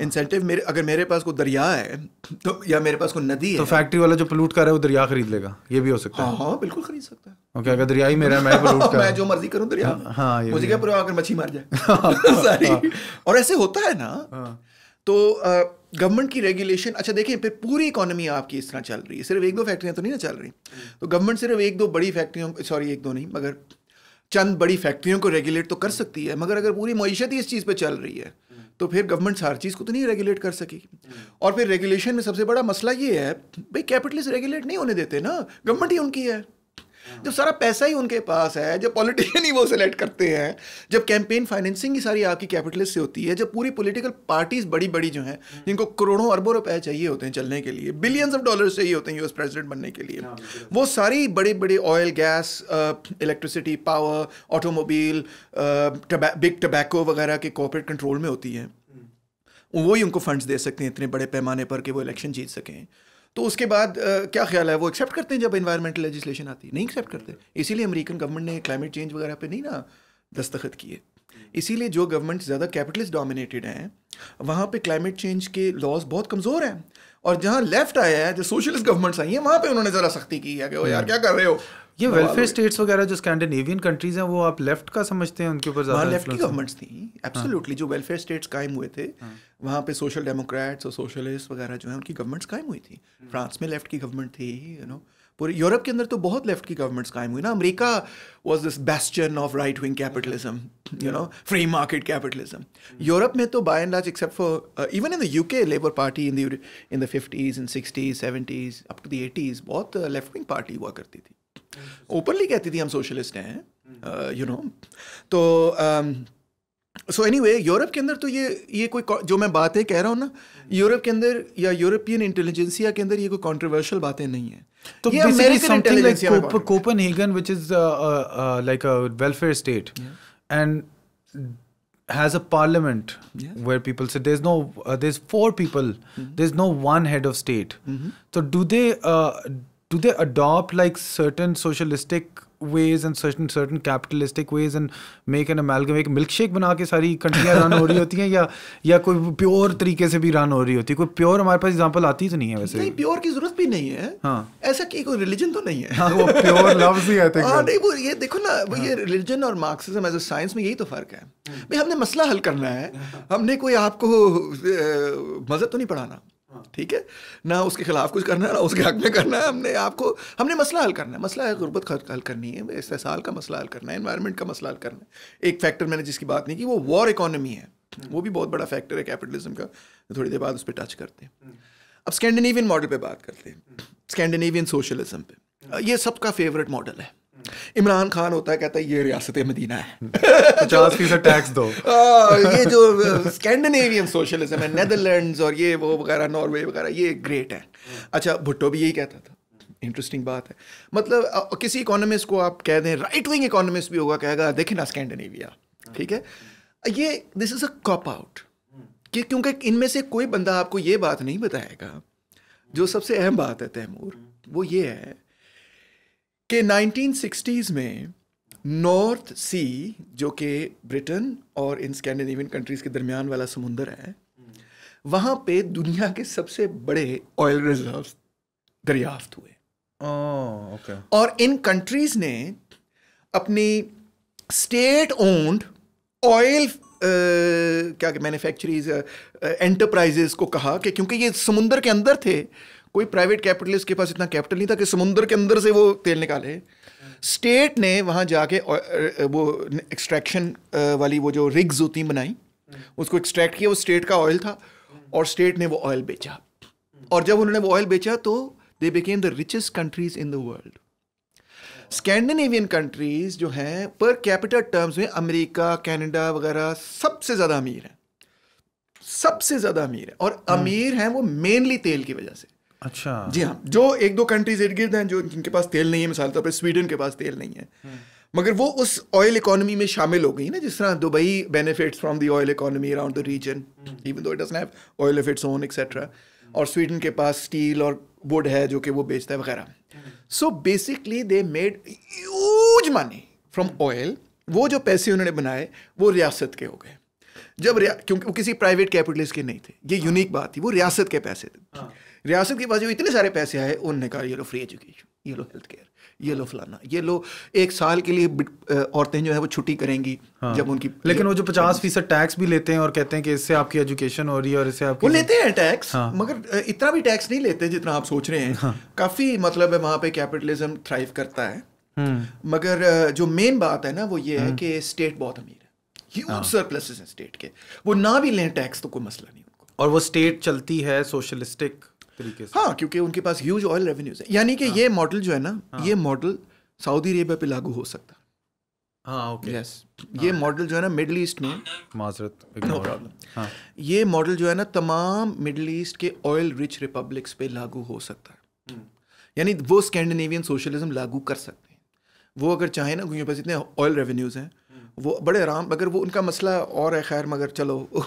इंसेंटिव मेरे अगर मेरे पास कोई दरिया है तो या मेरे पास कोई नदी तो है तो फैक्ट्री वाला जो पोलूट कर रहा है वो दरिया खरीद लेगा ये भी हो सकता हाँ, है हाँ बिल्कुल खरीद सकता है ओके अगर दरिया ही मेरा है मैं पोलूट कर मैं जो मर्जी करूँ दरिया हाँ, हाँ ये मुझे क्या प्रॉब्लम अगर मच्छी मार जाए सारी हाँ। और ऐसे होता है ना हाँ। तो गवर्नमेंट की रेगुलेशन अच्छा देखिए फिर पूरी इकोनॉमी आपकी इस तरह चल रही है सिर्फ एक दो फैक्ट्रियाँ तो नहीं ना चल रही तो गवर्नमेंट सिर्फ एक दो बड़ी फैक्ट्रियों सॉरी एक दो नहीं मगर चंद बड़ी फैक्ट्रियों को रेगुलेट तो कर सकती है मगर अगर पूरी मीशत ही इस चीज़ पर चल रही है तो फिर गवर्नमेंट हर चीज़ को तो नहीं रेगुलेट कर सकेगी और फिर रेगुलेशन में सबसे बड़ा मसला ये है भाई कैपिटलिस्ट रेगुलेट नहीं होने देते ना गवर्नमेंट ही उनकी है जब सारा पैसा ही उनके पास है जब पॉलिटिशियन ही वो सिलेक्ट करते हैं जब कैंपेन फाइनेंसिंग ही सारी आपकी कैपिटलिस्ट से होती है जब पूरी पॉलिटिकल पार्टीज बड़ी बड़ी जो हैं जिनको करोड़ों अरबों रुपए चाहिए होते हैं चलने के लिए बिलियंस ऑफ डॉलर चाहिए होते हैं यूएस प्रेसिडेंट बनने के लिए हाँ, वो सारी बड़े बड़े oil gas electricity power automobile big tobacco वगैरह के कॉपरेट कंट्रोल में होती है हम्म। वो ही उनको फंड्स दे सकते हैं इतने बड़े पैमाने पर कि वो इलेक्शन जीत सकें तो उसके बाद आ, क्या ख्याल है वो एक्सेप्ट करते हैं जब इन्वायरमेंटल लेजिस्लेशन आती है नहीं एक्सेप्ट करते इसीलिए अमेरिकन गवर्नमेंट ने क्लाइमेट चेंज वगैरह पे नहीं ना दस्तखत किए इसीलिए जो गवर्नमेंट ज़्यादा कैपिटलिस्ट डोमिनेटेड हैं वहाँ पे क्लाइमेट चेंज के लॉज बहुत कमज़ोर हैं और जहाँ लेफ्ट आया है जो सोशलिस्ट गवर्नमेंट्स आई हैं वहाँ पे उन्होंने ज़रा सख्ती की है कि ओ यार हम्म। क्या कर रहे हो ये वेलफेयर स्टेट्स वगैरह जो स्कैंडिनेवियन कंट्रीज हैं वो आप लेफ्ट का समझते हैं उनके ऊपर ज़्यादा लेफ्ट हाँ, की गवर्नमेंट्स थी एब्सोल्युटली हाँ. जो वेलफेयर स्टेट्स कायम हुए थे हाँ. वहाँ पे सोशल डेमोक्रेट्स और सोशलिस्ट वगैरह जो है उनकी गवर्नमेंट्स कायम हुई थी फ्रांस हम्म। में लेफ्ट की गवर्नमेंट थी यू नो पूरे यूरोप के अंदर तो बहुत लेफ्ट की गवर्नमेंट्स कायम हुई ना America was this bastion of right wing capitalism you know free market capitalism Europe में तो by and large except for even in the U K labour party in in the fifties in sixties seventies up to the eighties बहुत left wing party हुआ करती थी openly कहती थी हम socialist हैं यू uh, नो तो so any way Europe के अंदर तो ये ये कोई जो मैं बातें कह रहा हूँ ना यूरोप के अंदर या यूरोपियन इंटेलिजेंसिया के अंदर ये कोई कॉन्ट्रोवर्शियल बातें नहीं है तो American intelligentsia Copenhagen which is like a welfare state and has a parliament where people say there There's no, uh, there's four people. Mm -hmm. There's no one head of state. Mm -hmm. do they adopt like certain socialistic ways and certain certain capitalistic ways and make an amalgam एक milkshake बना के सारी कंट्रियाँ run हो रही होती हैं या या कोई प्योर तरीके से भी रन हो रही होती है कोई प्योर हमारे पास एग्जांपल आती तो नहीं है वैसे नहीं प्योर की जरूरत भी नहीं है हाँ ऐसा कि कोई रिलीजन तो नहीं है हाँ वो प्योर लव्स ही है हाँ नहीं वो ये देखो ना हाँ. ये रिलीजन और मार्क्सिज्म एज अ साइंस में यही तो फर्क है हम्म। भाई हमने मसला हल करना है हाँ। हमने कोई आपको मज़हब तो नहीं पढ़ाना हाँ, ठीक है ना उसके खिलाफ कुछ करना है ना उसके हक में करना है हमने आपको हमने मसला हल करना है मसला है गुर्बत हल करनी है इस्तेसाल का मसला हल करना है इन्वायरमेंट का मसला हल करना है एक फैक्टर मैंने जिसकी बात नहीं की वो वॉर इकोनॉमी है वो भी बहुत बड़ा फैक्टर है कैपिटलिज्म का थोड़ी देर बाद उस पर टच करते हैं हम्म। अब स्कैंडिनेवियन मॉडल पर बात करते हैं स्कैंडिनेवियन सोशलिज्म हम्म। पे हम्म। ये सबका फेवरेट मॉडल है इमरान खान होता है कहता है ये रियासत मदीना है पचास फीसद टैक्स दो हाँ, ये जो स्कैंडिनेवियन uh, सोशलिज्म है नेदरलैंड्स और ये वो वगैरह नॉर्वे वगैरह ये ग्रेट है अच्छा भुट्टो भी यही कहता था इंटरेस्टिंग बात है मतलब किसी इकोनॉमिस्ट को आप कह दें राइट विंग इकोनॉमिस्ट भी होगा कहेगा देखे ना स्कैंडिनेविया ठीक है ये this is a cop out क्योंकि इनमें से कोई बंदा आपको ये बात नहीं बताएगा जो सबसे अहम बात है तैमूर वो ये है कि 1960s में नॉर्थ सी जो कि ब्रिटेन और इन स्कैंडिनेवियन कंट्रीज़ के दरमियान वाला समुंदर है वहाँ पे दुनिया के सबसे बड़े ऑयल रिजर्व दरियाफ्त हुए oh, okay. और इन कंट्रीज ने अपनी स्टेट ओन्ड ऑयल क्या मैन्युफैक्चरीज एंटरप्राइजेस uh, uh, को कहा कि क्योंकि ये समुंदर के अंदर थे कोई प्राइवेट कैपिटलिस्ट के पास इतना कैपिटल नहीं था कि समुंदर के अंदर से वो तेल निकाले स्टेट ने वहाँ जाके वो एक्सट्रैक्शन वाली वो जो रिग्स होती बनाई उसको एक्सट्रैक्ट किया वो स्टेट का ऑयल था और स्टेट ने वो ऑयल बेचा और जब उन्होंने वो ऑयल बेचा तो they became the richest countries in the world Scandinavian countries जो हैं पर कैपिटल टर्म्स में अमेरिका कनाडा वगैरह सबसे ज़्यादा अमीर हैं सबसे ज़्यादा अमीर है और हम्म। अमीर हैं वो मेनली तेल की वजह से अच्छा जी हाँ जो एक दो कंट्रीज इर्द गिर्द हैं जो जिनके पास तेल नहीं है मिसाल तौर पर स्वीडन के पास तेल नहीं है हम्म। मगर वो उस ऑयल इकोनॉमी में शामिल हो गई ना जिस तरह Dubai benefits from the oil economy around the region even though it have oil if it's own etcetera और स्वीडन के पास स्टील और वुड है जो कि वो बेचता है वगैरह so basically they made use money from oil वो जो पैसे उन्होंने बनाए वो रियासत के हो गए जब क्योंकि वो किसी प्राइवेट कैपिटलिस्ट के नहीं थे ये यूनिक बात थी वो रियासत के पैसे थे हाँ। रियासत के पास जो इतने सारे पैसे आए उनने कहा ये लो फ्री एजुकेशन ये लो हेल्थ केयर ये लो फलाना ये लो एक साल के लिए औरतें जो है वो छुट्टी करेंगी हाँ। जब उनकी लेकिन वो जो पचास फीसद टैक्स भी लेते हैं और कहते हैं कि इससे आपकी एजुकेशन हो रही है और इससे आपकी वो लेते हैं टैक्स हाँ। मगर इतना भी टैक्स नहीं लेते जितना आप सोच रहे हैं हाँ। काफ़ी मतलब है वहाँ पे कैपिटलिज्म थ्राइव करता है हम्म। मगर जो मेन बात है ना वो ये है हम्म। कि स्टेट बहुत अमीर है ह्यूज हाँ। सरप्लसेस हैं स्टेट के वो ना भी लें टैक्स तो कोई मसला नहीं और वो स्टेट चलती है सोशलिस्टिक तरीके से हाँ क्योंकि उनके पास ह्यूज ऑयल रेवेन्यूज है यानी कि हाँ, ये मॉडल जो है ना हाँ, ये मॉडल सऊदी अरेबिया पे लागू हो सकता है हाँ ओके यस ये मॉडल जो है ना मिडल ईस्ट में माजरत नो प्रॉब्लम ये मॉडल जो है ना तमाम मिडल ईस्ट के ऑयल रिच रिपब्लिक्स पे लागू हो सकता है यानी वो स्कैंडिनेवियन सोशलिज्म लागू कर सकते हैं वो अगर चाहे ना उनके पास इतने ऑयल रेवेन्यूज़ हैं हम्म। वो बड़े आराम अगर वो उनका मसला और है खैर मगर चलो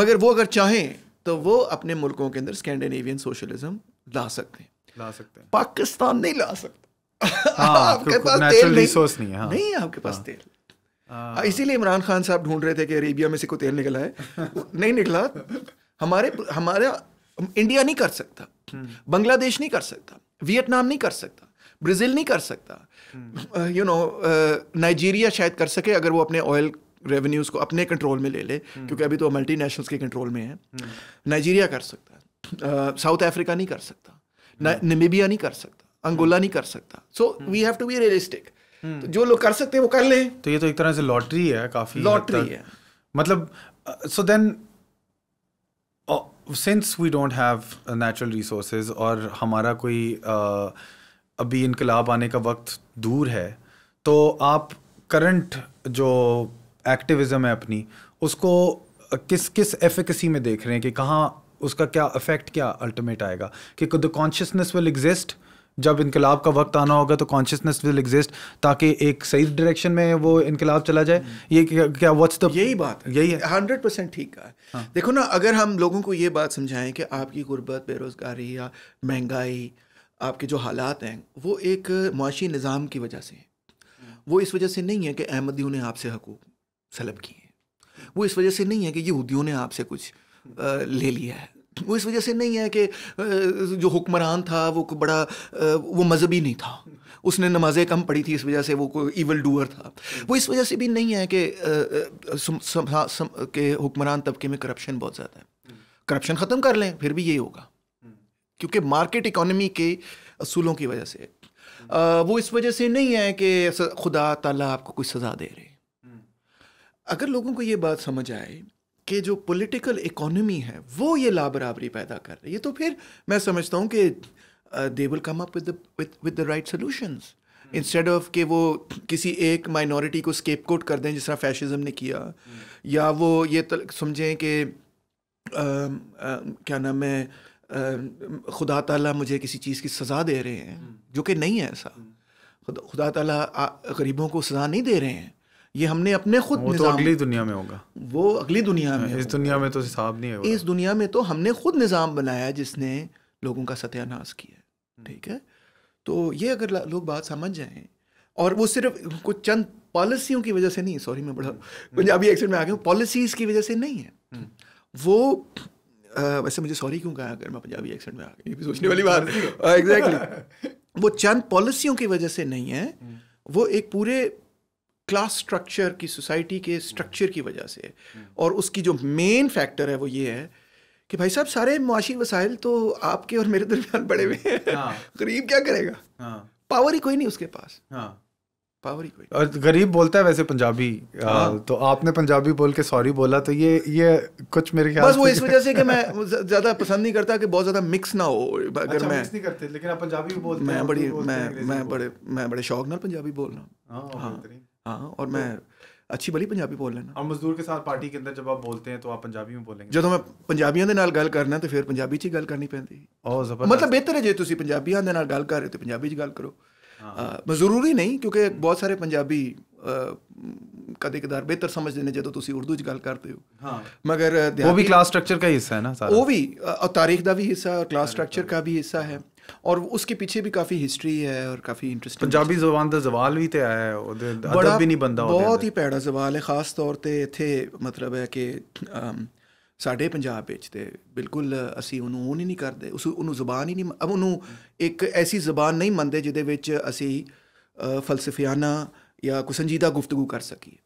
मगर वो अगर चाहें तो वो अपने मुल्कों के अंदर स्कैंडिनेवियन सोशलिज्म ला सकते हैं ला सकते हैं पाकिस्तान नहीं ला सकता हाँ, हाँ। आपके पास हाँ। तेल नहीं, नहीं, हाँ, नहीं आपके पास तेल इसीलिए इमरान खान साहब ढूंढ रहे थे कि अरेबिया में से कोई तेल निकला है नहीं निकला हमारे हमारा इंडिया नहीं कर सकता हम्म। बांग्लादेश नहीं कर सकता वियतनाम नहीं कर सकता ब्राज़ील नहीं कर सकता यू हम्म। नो नाइजीरिया शायद कर सके अगर वो अपने ऑयल रेवेन्यूज को अपने कंट्रोल में ले ले हम्म। क्योंकि अभी तो मल्टी के कंट्रोल में है नाइजीरिया हम्म। कर सकता है साउथ अफ्रीका नहीं कर सकता हम्म। निमिबिया नहीं कर सकता अंगोला नहीं कर सकता so we have to be realistic तो जो लोग कर सकते हैं वो कर लें तो ये तो एक तरह से लॉटरी है काफी लॉटरी है मतलब so then since we don't have natural resources और हमारा कोई uh, अभी इनकलाब आने का वक्त दूर है तो आप करंट जो एक्टिविज़म है अपनी उसको किस किस एफिकसी में देख रहे हैं कि कहाँ उसका क्या इफेक्ट क्या अल्टीमेट आएगा कि द कॉन्शियसनेस विल एग्जिस्ट जब इनकलाब का वक्त आना होगा तो कॉन्शियसनेस विल एग्जिस्ट ताकि एक सही डायरेक्शन में वो इनकलाब चला जाए हम्म। ये क्या, क्या व्हाट्स द यही बात है यही है हंड्रेड परसेंट ठीक है हाँ. देखो ना अगर हम लोगों को ये बात समझाएं कि आपकी गुर्बत बेरोज़गारी या महंगाई आपके जो हालात हैं वो एक मुआशी निज़ाम की वजह से हैं हम्म। वो इस वजह से नहीं है कि अहमदियों ने आपसे हकूक सलब किए वो इस वजह से नहीं है कि यहूदियों ने आपसे कुछ ले लिया है वो इस वजह से नहीं है कि जो हुक्मरान था वो बड़ा वो मजहबी नहीं था उसने नमाजें कम पढ़ी थी इस वजह से वो कोई ईवल डूअर था वो इस वजह से भी नहीं है कि हाँ, के हुक्मरान तबके में करप्शन बहुत ज़्यादा है करप्शन ख़त्म कर लें फिर भी यही होगा क्योंकि मार्केट इकोनॉमी के असूलों की वजह से वो इस वजह से नहीं है कि खुदा ताला आपको कोई सज़ा दे रहे अगर लोगों को ये बात समझ आए कि जो पॉलिटिकल इकोनॉमी है वो ये ला बराबरी पैदा कर रही है तो फिर मैं समझता हूँ कि they will come up with the right solutions instead of कि वो किसी एक माइनॉरिटी को स्केप कोट कर दें जिस तरह फैशिज़म ने किया hmm. या वो ये समझें कि क्या नाम है खुदा ताला मुझे किसी चीज़ की सज़ा दे रहे हैं hmm. जो कि नहीं है ऐसा hmm. खुदा, खुदा ताला गरीबों को सज़ा नहीं दे रहे हैं ये हमने अपने खुद वो तो अगली दुनिया में होगा वो अगली दुनिया में इस दुनिया में तो हिसाब नहीं है इस दुनिया में तो हमने खुद निज़ाम बनाया जिसने लोगों का सत्यानाश किया हम्म। ठीक है तो ये अगर लोग बात समझ जाएं और वो सिर्फ कुछ चंद पॉलिसियों की वजह से नहीं सॉरी मैं बड़ा पंजाबी हम्म। एक्सेंट में आ गया पॉलिसीज़ की वजह से नहीं है हम्म। वो आ, वैसे मुझे सॉरी क्यों कहा अगर मैं पंजाबी एक्सेंट में आ गया ये भी सोचने वाली बात एग्जैक्टली वो चंद पॉलिसियों की वजह से नहीं है वो एक पूरे क्लास स्ट्रक्चर की सोसाइटी के स्ट्रक्चर की वजह से और उसकी जो मेन फैक्टर है वो ये है कि भाई साहब सारे मुआशी वसाइल तो आपके और मेरे दरमियान बड़े हुए हैं हाँ। गरीब क्या करेगा पावर हाँ। ही कोई नहीं उसके पास पावर हाँ। ही कोई और गरीब बोलता है वैसे पंजाबी आ, तो आपने पंजाबी बोल के सॉरी बोला तो ये ये कुछ मेरे ख्याल बस वो इस वजह से कि मैं ज़्यादा पसंद नहीं करता कि बहुत ज़्यादा मिक्स ना हो अगर अच्छा, मैं मिक्स नहीं करते लेकिन आप पंजाबी बोलते मैं बड़ी मैं मैं बड़े मैं बड़े शौक ना पंजाबी बोलना हाँ ਹਾਂ ਔਰ ਮੈਂ ਅੱਛੀ ਬਲੀ ਪੰਜਾਬੀ ਬੋਲ ਲੈਣਾ ਔਰ ਮਜ਼ਦੂਰ ਕੇ ਸਾਥ ਪਾਰਟੀ ਕੇ ਅੰਦਰ ਜਬ ਆਪ ਬੋਲਤੇ ਹੈ ਤੋ ਆਪ ਪੰਜਾਬੀ ਮੇ ਬੋਲेंगे ਜਦੋਂ ਮੈਂ ਪੰਜਾਬੀਆਂ ਦੇ ਨਾਲ ਗੱਲ ਕਰਨਾ ਤੇ ਫਿਰ ਪੰਜਾਬੀ 'ਚ ਹੀ ਗੱਲ ਕਰਨੀ ਪੈਂਦੀ ਔਰ ਜ਼ਬਰਦਸਤ ਮਤਲਬ ਬਿਹਤਰ ਹੈ ਜੇ ਤੁਸੀਂ ਪੰਜਾਬੀਆਂ ਦੇ ਨਾਲ ਗੱਲ ਕਰ ਰਹੇ ਹੋ ਤੇ ਪੰਜਾਬੀ 'ਚ ਗੱਲ ਕਰੋ ਹਾਂ ਜ਼ਰੂਰੀ ਨਹੀਂ ਕਿਉਂਕਿ ਬਹੁਤ ਸਾਰੇ ਪੰਜਾਬੀ ਕਦੇ ਕਦਾਰ ਬਿਹਤਰ ਸਮਝਦੇ ਨੇ ਜਦੋਂ ਤੁਸੀਂ ਉਰਦੂ 'ਚ ਗੱਲ ਕਰਦੇ ਹੋ ਹਾਂ ਮਗਰ ਉਹ ਵੀ ਕਲਾਸ ਸਟਰਕਚਰ ਦਾ ਹਿੱਸਾ ਹੈ ਨਾ ਸਾਰਾ ਉਹ ਵੀ ਤਾਰੀਖ ਦਾ ਵੀ ਹਿੱਸਾ ਔਰ ਕਲਾਸ ਸਟਰਕਚਰ ਦਾ ਵੀ ਹਿੱਸਾ ਹੈ ਔਰ ਉਸਕੇ ਪਿੱਛੇ ਵੀ ਕਾਫੀ ਹਿਸਟਰੀ ਹੈ ਔਰ ਕਾਫੀ ਇੰਟਰਸਟਿੰਗ ਪੰਜਾਬੀ ਜ਼ਬਾਨ ਦਾ ਜ਼ਵਾਲ ਵੀ ਤੇ ਆਇਆ ਹੈ ਉਹਦੇ ਅਦਬ ਵੀ ਨਹੀਂ ਬੰਦਾ ਉਹਦੇ ਬਹੁਤ ਹੀ ਪੈੜਾ ਜ਼ਵਾਲ ਹੈ ਖਾਸ ਤੌਰ ਤੇ ਇੱਥੇ ਮਤਲਬ ਹੈ ਕਿ ਸਾਡੇ ਪੰਜਾਬ ਵਿੱਚ ਤੇ ਬਿਲਕੁਲ ਅਸੀਂ ਉਹਨੂੰ ਉਹ ਨਹੀਂ ਕਰਦੇ ਉਸ ਉਹਨੂੰ ਜ਼ਬਾਨ ਹੀ ਨਹੀਂ ਅਬ ਉਹਨੂੰ ਇੱਕ ਐਸੀ ਜ਼ਬਾਨ ਨਹੀਂ ਮੰਨਦੇ ਜਿਹਦੇ ਵਿੱਚ ਅਸੀਂ ਫਲਸਫਿਆਨਾ ਜਾਂ ਕੁਸੰਜੀਦਾ ਗੁਫ਼ਤਗੂ ਕਰ ਸਕੀਏ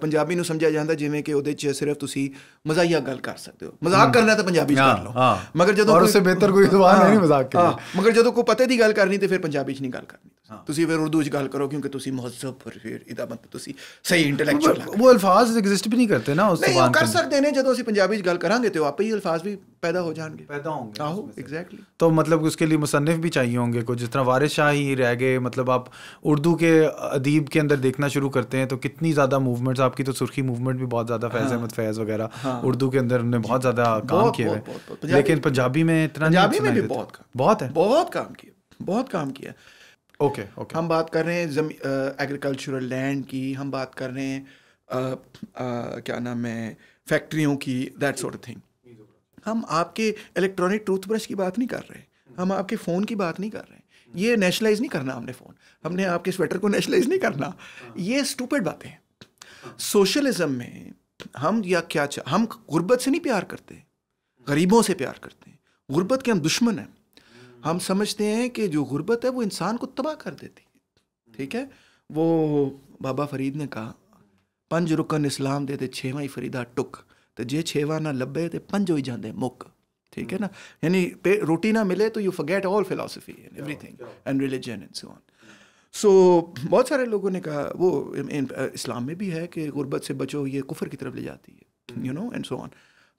ਪੰਜਾਬੀ ਨੂੰ ਸਮਝਿਆ ਜਾਂਦਾ ਜਿਵੇਂ ਕਿ ਉਹਦੇ 'ਚ ਸਿਰਫ ਤੁਸੀਂ ਮਜ਼ਾਹੀਆ ਗੱਲ ਕਰ ਸਕਦੇ ਹੋ ਮਜ਼ਾਕ ਕਰਨਾ ਤਾਂ ਪੰਜਾਬੀ 'ਚ ਕਰ ਲਓ ਮਗਰ ਜਦੋਂ ਔਰ ਉਸ ਬਿਹਤਰ ਕੋਈ ਜ਼ਬਾਨ ਨਹੀਂ ਮਜ਼ਾਕ ਕੇ ਮਗਰ ਜਦੋਂ ਕੋਈ ਪਤੇ ਦੀ ਗੱਲ ਕਰਨੀ ਤੇ ਫਿਰ ਪੰਜਾਬੀ 'ਚ ਨਹੀਂ ਗੱਲ ਕਰਨੀ ਤੁਸੀਂ ਫਿਰ ਉਰਦੂ ਵਿੱਚ ਗੱਲ ਕਰੋ ਕਿਉਂਕਿ ਤੁਸੀਂ ਮਹਜ਼ਬ ਪਰ ਫਿਰ ਇਹਦਾ ਮਤਲਬ ਤੁਸੀਂ ਸਹੀ ਇੰਟੈਲੈਕਚੁਅਲ ਉਹ ਅਲਫਾਜ਼ ਐਗਜ਼ਿਸਟ ਵੀ ਨਹੀਂ ਕਰਦੇ ਨਾ ਉਸ ਜ਼ਬਾਨ ਕਰ ਸਕਦੇ ਨੇ ਜਦੋਂ ਅਸੀਂ ਪੰਜਾਬੀ ਵਿੱਚ ਗੱਲ ਕਰਾਂਗੇ ਤੇ ਉਹ ਆਪੇ ਹੀ ਅਲਫਾਜ਼ ਵੀ ਪੈਦਾ ਹੋ ਜਾਣਗੇ ਪੈਦਾ ਹੋਣਗੇ ਆਹੋ ਐਗਜ਼ੈਕਟਲੀ तो मतलब उसके लिए मुसनफ़ भी चाहिए होंगे कुछ जिस तरह वारिस शाह ही रह गए मतलब आप उर्दू के अदीब के अंदर देखना शुरू करते हैं तो कितनी ज़्यादा मूवमेंट्स आपकी तो सुर्खी मूवमेंट भी बहुत ज़्यादा हाँ। फैज़ अहमद फैज़ वगैरह हाँ। उर्दू के अंदर उन्होंने बहुत ज़्यादा काम किया है लेकिन पंजाबी में इतना पंजाबी में भी बहुत बहुत है बहुत काम किया बहुत काम किया ओके ओके हम बात कर रहे हैं जमी एग्रीकल्चरल लैंड की हम बात कर रहे हैं क्या नाम है फैक्ट्रियों की दैट सॉर्ट थिंग हम आपके इलेक्ट्रॉनिक टूथब्रश की बात नहीं कर रहे हम आपके फ़ोन की बात नहीं कर रहे ये नेशनलाइज नहीं करना हमने फ़ोन हमने आपके स्वेटर को नेशनलाइज नहीं करना ये स्टूपेड बातें हैं सोशलिज्म में हम या क्या हम गुर्बत से नहीं प्यार करते गरीबों से प्यार करते हैं गुर्बत के हम दुश्मन हैं हम समझते हैं कि जो गुर्बत है वो इंसान को तबाह कर देती है ठीक है वो बाबा फरीद ने कहा पंज रुकन इस्लाम दे छेवा ही फरीदा टुक तो जे छेवा ना लब्बे तो पंज ही जाते मुक ठीक है ना यानी रोटी ना मिले तो you forget all philosophy and thing and religion and so on so बहुत सारे लोगों ने कहा वो इस्लाम में भी है कि गुर्बत से बचो ये कुफर की तरफ ले जाती है you know and so on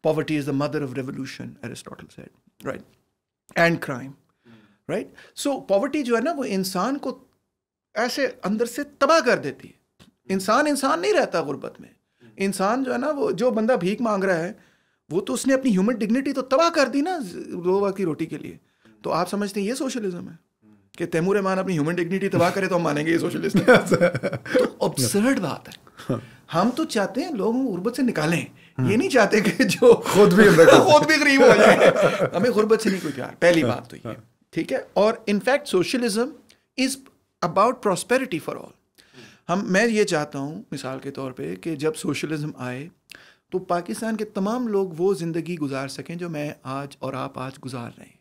poverty is the mother of revolution Aristotle said right and crime right so poverty जो है ना वो इंसान को ऐसे अंदर से तबाह कर देती है इंसान इंसान नहीं रहता गुर्बत में इंसान जो है ना वो जो बंदा भीख मांग रहा है वो तो उसने अपनी ह्यूमन डिग्निटी तो तबाह कर दी ना दो वक्त की रोटी के लिए तो आप समझते हैं ये सोशलिज्म है कि तैमूर रहमान अपनी ह्यूमन डिग्निटी तबाह करे तो हम मानेंगे ये सोशलिस्ट तो ऑब्सर्ड बात है हम तो चाहते हैं लोगों को गुर्बत से निकालें ये नहीं चाहते कि जो खुद भी खुद भी गरीब हो जाए हमें गुर्बत से नहीं कोई प्यार पहली बात तो ये ठीक है और in fact socialism is about prosperity for all हम मैं ये चाहता हूँ मिसाल के तौर पे कि जब सोशलिज्म आए तो पाकिस्तान के तमाम लोग वो ज़िंदगी गुजार सकें जो मैं आज और आप आज गुजार रहे हैं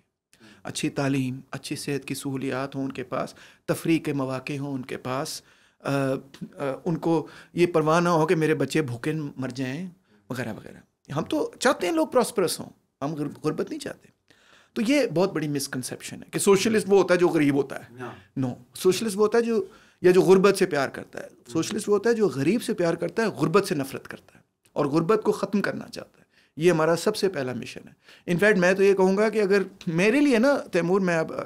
अच्छी तालीम अच्छी सेहत की सहूलियात हों उनके पास तफरी के मौाक़े हों उनके पास आ, आ, उनको ये परवाह ना हो कि मेरे बच्चे भूखे मर जाएं वगैरह वगैरह हम तो चाहते हैं लोग प्रॉस्परस हों हम गुर्बत नहीं चाहते तो ये बहुत बड़ी मिसकनसेप्शन है कि सोशलिस्ट वो होता है जो गरीब होता है नो हाँ। सोशलिस्ट वो होता है जो या जो गुर्बत से प्यार करता है सोशलिस्ट वो होता है जो गरीब से प्यार करता है गुर्बत से नफरत करता है और गुर्बत को ख़त्म करना चाहता है ये हमारा सबसे पहला मिशन है इनफैक्ट मैं तो ये कहूँगा कि अगर मेरे लिए ना तैमूर मैं अब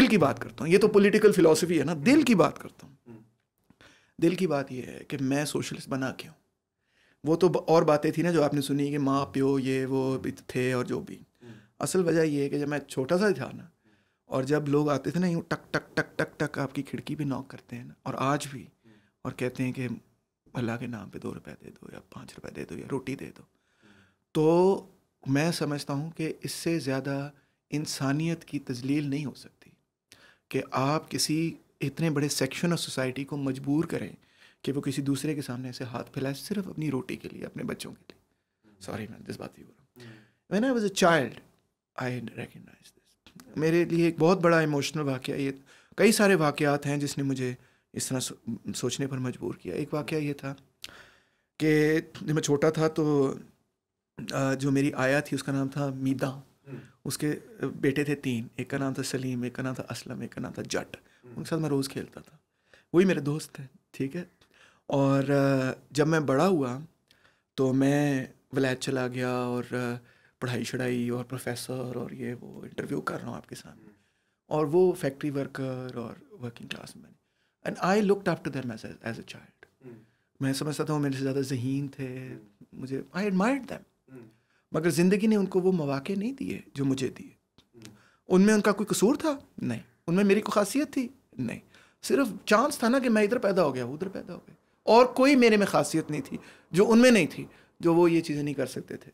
दिल की बात करता हूँ ये तो पॉलिटिकल फिलोसफी है ना दिल की बात करता हूँ हम्म। दिल की बात यह है कि मैं सोशलिस्ट बना क्यों वो तो और बातें थी ना जो आपने सुनी कि माँ प्यो ये वो थे और जो भी असल वजह ये है कि जब मैं छोटा सा था ना और जब लोग आते थे ना यूँ टक टक टक टक टक आपकी खिड़की भी नॉक करते हैं ना और आज भी और कहते हैं कि अल्लाह के नाम पे दो रुपए दे दो या पाँच रुपए दे दो या रोटी दे दो तो मैं समझता हूँ कि इससे ज़्यादा इंसानियत की तजलील नहीं हो सकती कि आप किसी इतने बड़े सेक्शन ऑफ सोसाइटी को मजबूर करें कि वो किसी दूसरे के सामने ऐसे हाथ फैलाए सिर्फ अपनी रोटी के लिए अपने बच्चों के लिए सॉरी मैं जज्बाती हो रहा हूँ man I was a child I recognize this मेरे लिए एक बहुत बड़ा इमोशनल वाक़ ये कई सारे वाक़ात हैं जिसने मुझे इस तरह सोचने पर मजबूर किया एक वाक़ ये था कि जब मैं छोटा था तो जो मेरी आया थी उसका नाम था मीदा हम्म। उसके बेटे थे तीन एक का नाम था सलीम एक का नाम था असलम एक का नाम था जट हम्म। उनके साथ मैं रोज़ खेलता था वही मेरे दोस्त थे ठीक है और जब मैं बड़ा हुआ तो मैं वलैद चला गया और पढ़ाई शढ़ाई और प्रोफेसर और ये वो इंटरव्यू कर रहा हूँ आपके सामने और वो फैक्ट्री वर्कर और working class man and I looked after them as as a child मैं समझता था वो मेरे से ज़्यादा जहीन थे hmm. मुझे आई एडमायर्ड दैम मगर ज़िंदगी ने उनको वो मौाक़े नहीं दिए जो मुझे दिए hmm. उनमें उनका कोई कसूर था नहीं उनमें मेरी कोई खासियत थी नहीं सिर्फ चांस था ना कि मैं इधर पैदा हो गया उधर पैदा हो गया और कोई मेरे में खासियत नहीं थी जो उनमें नहीं थी जो वो ये चीज़ें नहीं कर सकते थे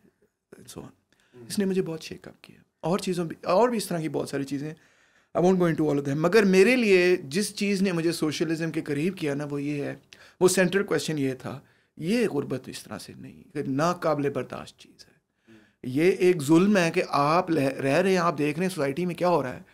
सोन so Mm-hmm. इसने मुझे बहुत शेकअप किया और चीज़ों और भी इस तरह की बहुत सारी चीज़ें I want going to all them मगर मेरे लिए जिस चीज़ ने मुझे सोशलिज्म के करीब किया ना वो ये है वो सेंट्रल क्वेश्चन ये था ये गुर्बत इस तरह से नहीं नाकबले बर्दाश्त चीज़ है mm-hmm. ये एक जुल्म है कि आप रह रहे हैं आप देख रहे हैं सोसाइटी में क्या हो रहा है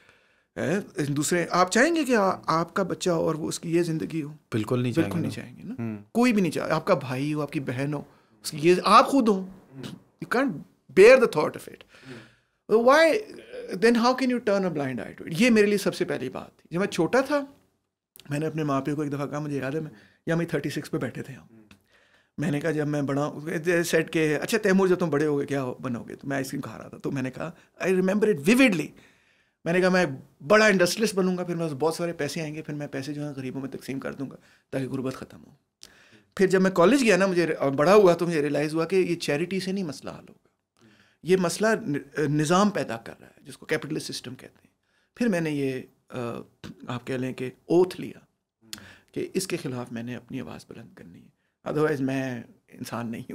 है दूसरे आप चाहेंगे कि आ, आपका बच्चा और वो उसकी ये जिंदगी हो बिल्कुल नहीं बिल्कुल नहीं चाहेंगे ना हम्म। कोई भी नहीं चाहे आपका भाई हो आपकी बहन हो उसकी ये आप खुद हो you hmm. Can't bear the thought of it why then how can you turn a blind eye to it ये मेरे लिए सबसे पहली बात थी जब मैं छोटा था मैंने अपने माँ प्यो को एक दफ़ा कहा मुझे याद है मैं या मैं थर्टी सिक्स पर बैठे थे हम मैंने कहा जब मैं बड़ा सेट के अच्छा तैमूर जब तुम बड़े हो गए क्या हो, बनोगे तो मैं आइसक्रीम खा रहा था तो मैंने कहा आई रिमेंबर इट विविडली मैंने कहा मैं बड़ा इंडस्ट्रियलिस्ट बनूंगा फिर मेरे बहुत सारे पैसे आएंगे फिर मैं पैसे जो है गरीबों में तकसीम कर दूंगा ताकि गुर्बत ख़त्म हो फिर जब मैं कॉलेज गया ना मुझे बड़ा हुआ तो मुझे रियलाइज़ हुआ कि ये चैरिटी से नहीं मसला हल होगा ये मसला निज़ाम पैदा कर रहा है जिसको कैपिटलिस्ट सिस्टम कहते हैं फिर मैंने ये आप कह लें कि ओथ लिया कि इसके ख़िलाफ़ मैंने अपनी आवाज़ बुलंद करनी है अदरवाइज़ मैं इंसान नहीं